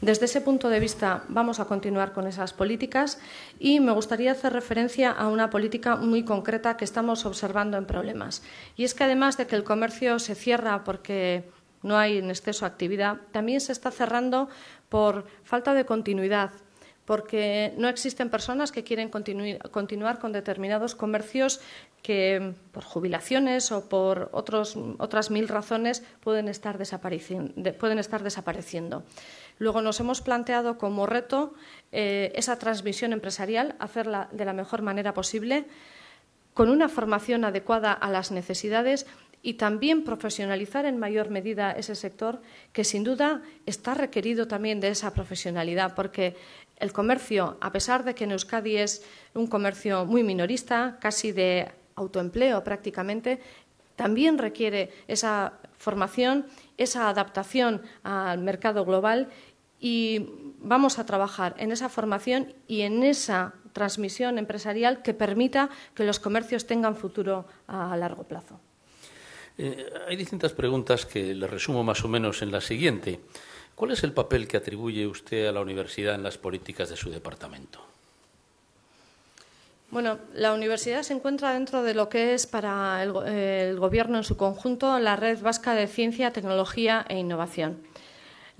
Desde ese punto de vista vamos a continuar con esas políticas y me gustaría hacer referencia a una política muy concreta que estamos observando en problemas. Y es que además de que el comercio se cierra porque no hay en exceso actividad, también se está cerrando por falta de continuidad, porque no existen personas que quieren continuar con determinados comercios que por jubilaciones o por otras mil razones pueden Pueden estar desapareciendo. Luego nos hemos planteado como reto eh, esa transmisión empresarial, hacerla de la mejor manera posible, con una formación adecuada a las necesidades y también profesionalizar en mayor medida ese sector que sin duda está requerido también de esa profesionalidad porque el comercio, a pesar de que en Euskadi es un comercio muy minorista, casi de autoempleo prácticamente, también requiere esa formación, esa adaptación al mercado global y vamos a trabajar en esa formación y en esa transmisión empresarial que permita que los comercios tengan futuro a largo plazo. Eh, hay distintas preguntas que le resumo más o menos en la siguiente. ¿Cuál es el papel que atribuye usted a la universidad en las políticas de su departamento? Bueno, la universidad se encuentra dentro de lo que es para el Gobierno en su conjunto la Red Vasca de Ciencia, Tecnología e Innovación.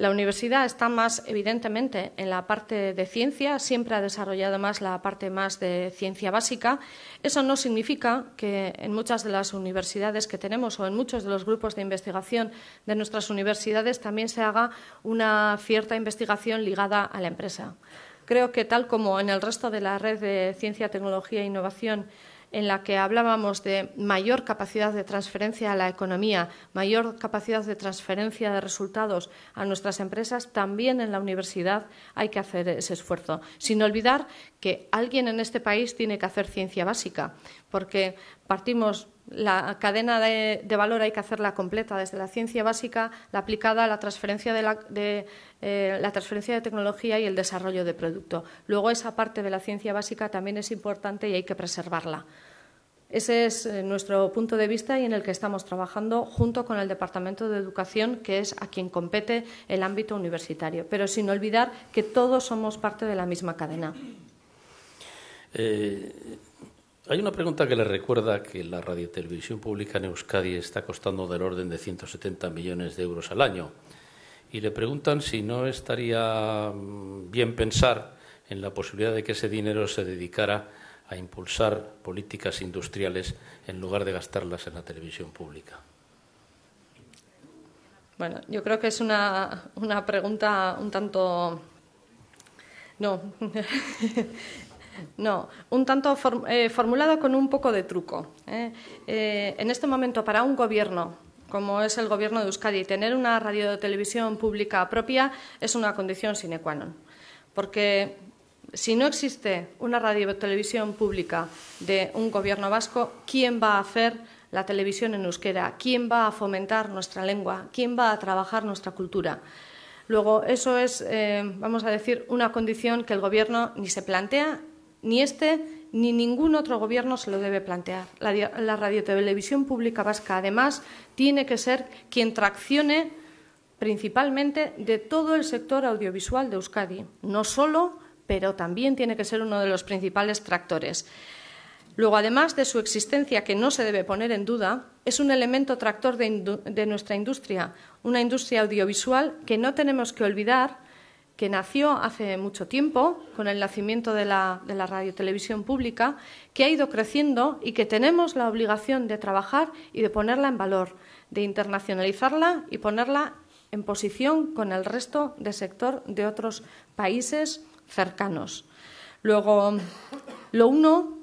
La universidad está más, evidentemente, en la parte de ciencia, siempre ha desarrollado más la parte más de ciencia básica. Eso no significa que en muchas de las universidades que tenemos o en muchos de los grupos de investigación de nuestras universidades también se haga una cierta investigación ligada a la empresa. Creo que, tal como en el resto de la red de ciencia, tecnología e innovación, en la que hablábamos de mayor capacidad de transferencia a la economía, mayor capacidad de transferencia de resultados a nuestras empresas, también en la universidad hay que hacer ese esfuerzo. Sin olvidar que alguien en este país tiene que hacer ciencia básica, porque partimos la cadena de, valor hay que hacerla completa, desde la ciencia básica, la aplicada, la transferencia de, eh, la, transferencia de tecnología y el desarrollo de producto. Luego esa parte de la ciencia básica también es importante y hay que preservarla. Ese es eh, nuestro punto de vista y en el que estamos trabajando junto con el Departamento de Educación, que es a quien compete el ámbito universitario, pero sin olvidar que todos somos parte de la misma cadena. Eh, hay una pregunta que le recuerda que la televisión pública en Euskadi está costando del orden de 170 millones de euros al año. Y le preguntan si no estaría mm, bien pensar en la posibilidad de que ese dinero se dedicara a impulsar políticas industriales en lugar de gastarlas en la televisión pública. Bueno, yo creo que es una, una pregunta un tanto no, No, un tanto eh, formulado con un poco de truco. ¿eh? Eh, en este momento, para un gobierno como es el gobierno de Euskadi, tener una radio televisión pública propia es una condición sine qua non. Porque si no existe una radio televisión pública de un gobierno vasco, ¿quién va a hacer la televisión en euskera? ¿Quién va a fomentar nuestra lengua? ¿Quién va a trabajar nuestra cultura? Luego, eso es, vamos a decir, una condición que el Gobierno ni se plantea ni este ni ningún otro gobierno se lo debe plantear. La, radiotelevisión pública vasca, además, tiene que ser quien traccione principalmente de todo el sector audiovisual de Euskadi, no solo, pero también tiene que ser uno de los principales tractores. Luego, además de su existencia, que no se debe poner en duda, es un elemento tractor de nuestra industria, una industria audiovisual que no tenemos que olvidar que nació hace mucho tiempo con el nacimiento de la, radiotelevisión pública, que ha ido creciendo y que tenemos la obligación de trabajar y de ponerla en valor, de internacionalizarla y ponerla en posición con el resto del sector de otros países cercanos. Luego, lo uno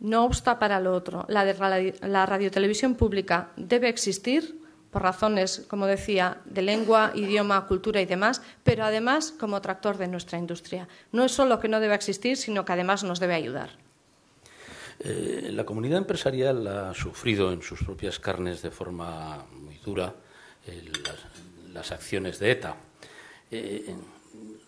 no obsta para lo otro. La, la radiotelevisión pública debe existir por razones, como decía, de lengua, idioma, cultura y demás, pero además como tractor de nuestra industria. No es solo que no debe existir, sino que además nos debe ayudar. Eh, la comunidad empresarial ha sufrido en sus propias carnes de forma muy dura eh, las, acciones de ETA. Eh,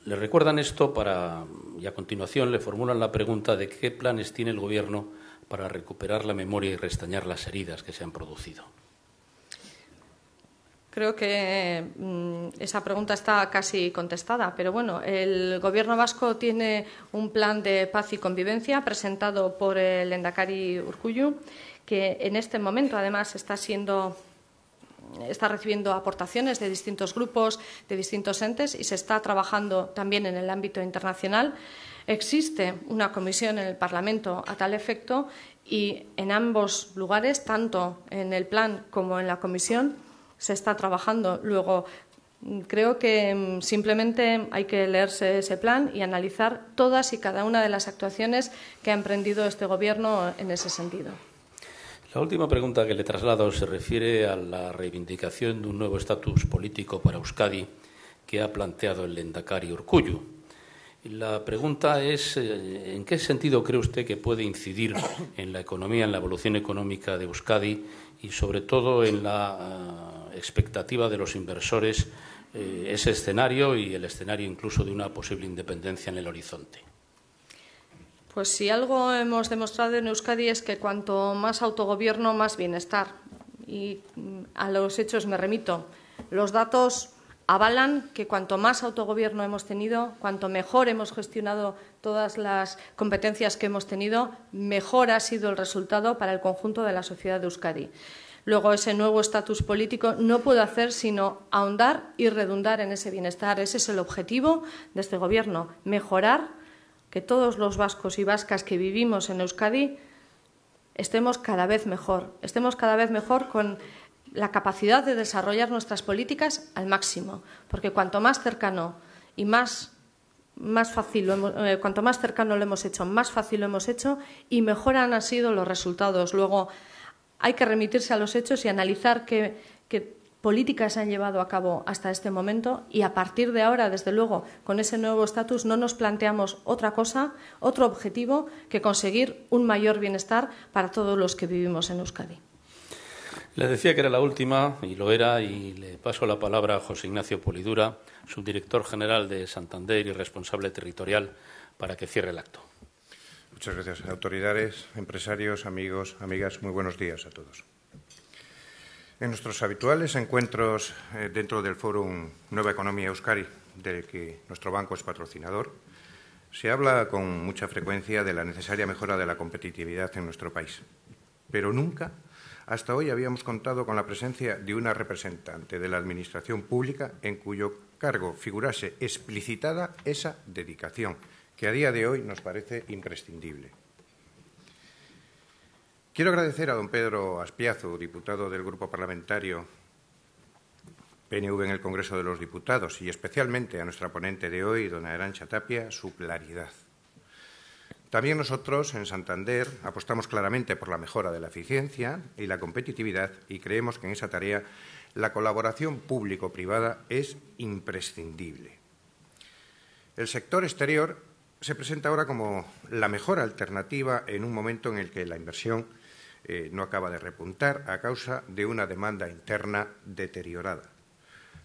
le recuerdan esto para, y a continuación le formulan la pregunta de qué planes tiene el Gobierno para recuperar la memoria y restañar las heridas que se han producido. Creo que mm, esa pregunta está casi contestada, pero bueno, el Gobierno vasco tiene un plan de paz y convivencia presentado por el Endacari Urcuyu, que en este momento además está recibiendo aportaciones de distintos grupos, de distintos entes y se está trabajando también en el ámbito internacional. Existe una comisión en el Parlamento a tal efecto y en ambos lugares, tanto en el plan como en la comisión, se está trabajando. Luego, creo que mm, simplemente hay que leerse ese plan y analizar todas y cada una de las actuaciones que ha emprendido este Gobierno en ese sentido. La última pregunta que le traslado se refiere a la reivindicación de un nuevo estatus político para Euskadi que ha planteado el Lendakari Urcuyu. La pregunta es, eh, ¿en qué sentido cree usted que puede incidir en la economía, en la evolución económica de Euskadi y, sobre todo, en la ah, expectativa de los inversores eh, ese escenario y el escenario incluso de una posible independencia en el horizonte? Pues si algo hemos demostrado en Euskadi es que cuanto más autogobierno, más bienestar. Y mm, a los hechos me remito. Los datos avalan que cuanto más autogobierno hemos tenido, cuanto mejor hemos gestionado todas las competencias que hemos tenido, mejor ha sido el resultado para el conjunto de la sociedad de Euskadi. Luego, ese nuevo estatus político no puede hacer sino ahondar y redundar en ese bienestar. Ese es el objetivo de este Gobierno, mejorar que todos los vascos y vascas que vivimos en Euskadi estemos cada vez mejor, estemos cada vez mejor con la capacidad de desarrollar nuestras políticas al máximo, porque cuanto más cercano y más fácil lo hemos, eh, cuanto más cercano lo hemos hecho, más fácil lo hemos hecho y mejor han sido los resultados. Luego hay que remitirse a los hechos y analizar qué, políticas se han llevado a cabo hasta este momento y a partir de ahora, desde luego, con ese nuevo estatus no nos planteamos otra cosa, otro objetivo que conseguir un mayor bienestar para todos los que vivimos en Euskadi. Le decía que era la última y lo era y le paso la palabra a José Ignacio Polidura, subdirector general de Santander y responsable territorial, para que cierre el acto. Muchas gracias. Autoridades, empresarios, amigos, amigas, muy buenos días a todos. En nuestros habituales encuentros eh, dentro del Fórum Nueva Economía Euskari, del que nuestro banco es patrocinador, se habla con mucha frecuencia de la necesaria mejora de la competitividad en nuestro país. Pero nunca hasta hoy habíamos contado con la presencia de una representante de la Administración Pública en cuyo cargo figurase explicitada esa dedicación que a día de hoy nos parece imprescindible. Quiero agradecer a don Pedro Aspiazo, diputado del Grupo Parlamentario PNV en el Congreso de los Diputados, y especialmente a nuestra ponente de hoy, dona Arancha Tapia, su claridad. También nosotros, en Santander, apostamos claramente por la mejora de la eficiencia y la competitividad y creemos que en esa tarea la colaboración público-privada es imprescindible. El sector exterior se presenta ahora como la mejor alternativa en un momento en el que la inversión eh, no acaba de repuntar a causa de una demanda interna deteriorada.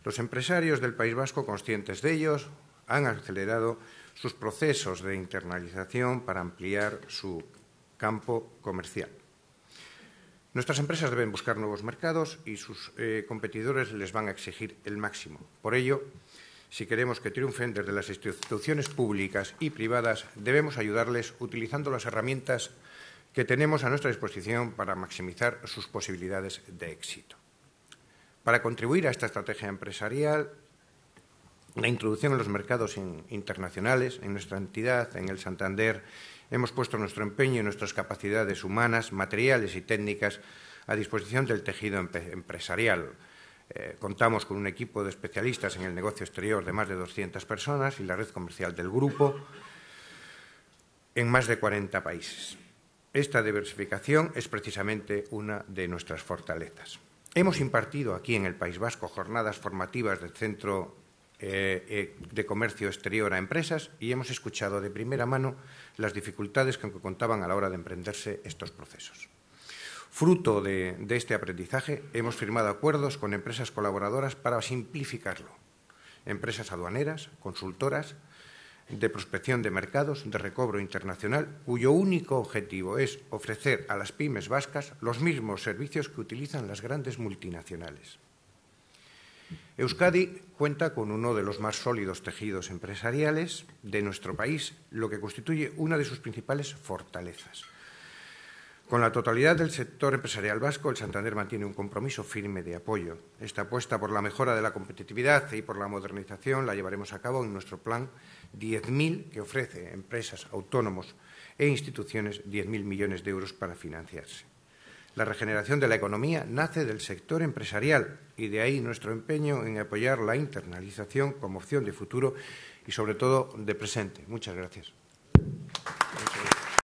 Los empresarios del País Vasco, conscientes de ello, han acelerado sus procesos de internalización para ampliar su campo comercial. Nuestras empresas deben buscar nuevos mercados y sus eh, competidores les van a exigir el máximo. Por ello, si queremos que triunfen desde las instituciones públicas y privadas, debemos ayudarles utilizando las herramientas que tenemos a nuestra disposición para maximizar sus posibilidades de éxito. Para contribuir a esta estrategia empresarial, la introducción en los mercados internacionales, en nuestra entidad, en el Santander, hemos puesto nuestro empeño y nuestras capacidades humanas, materiales y técnicas a disposición del tejido empresarial, eh, contamos con un equipo de especialistas en el negocio exterior de más de 200 personas y la red comercial del grupo en más de 40 países. Esta diversificación es precisamente una de nuestras fortalezas. Hemos impartido aquí en el País Vasco jornadas formativas del Centro eh, eh, de Comercio Exterior a empresas y hemos escuchado de primera mano las dificultades que contaban a la hora de emprenderse estos procesos. Fruto de, este aprendizaje, hemos firmado acuerdos con empresas colaboradoras para simplificarlo. Empresas aduaneras, consultoras, de prospección de mercados, de recobro internacional, cuyo único objetivo es ofrecer a las pymes vascas los mismos servicios que utilizan las grandes multinacionales. Euskadi cuenta con uno de los más sólidos tejidos empresariales de nuestro país, lo que constituye una de sus principales fortalezas con la totalidad del sector empresarial vasco, el Santander mantiene un compromiso firme de apoyo. Esta apuesta por la mejora de la competitividad y por la modernización la llevaremos a cabo en nuestro plan 10.000 que ofrece empresas, autónomos e instituciones 10.000 millones de euros para financiarse. La regeneración de la economía nace del sector empresarial y de ahí nuestro empeño en apoyar la internalización como opción de futuro y sobre todo de presente. Muchas gracias.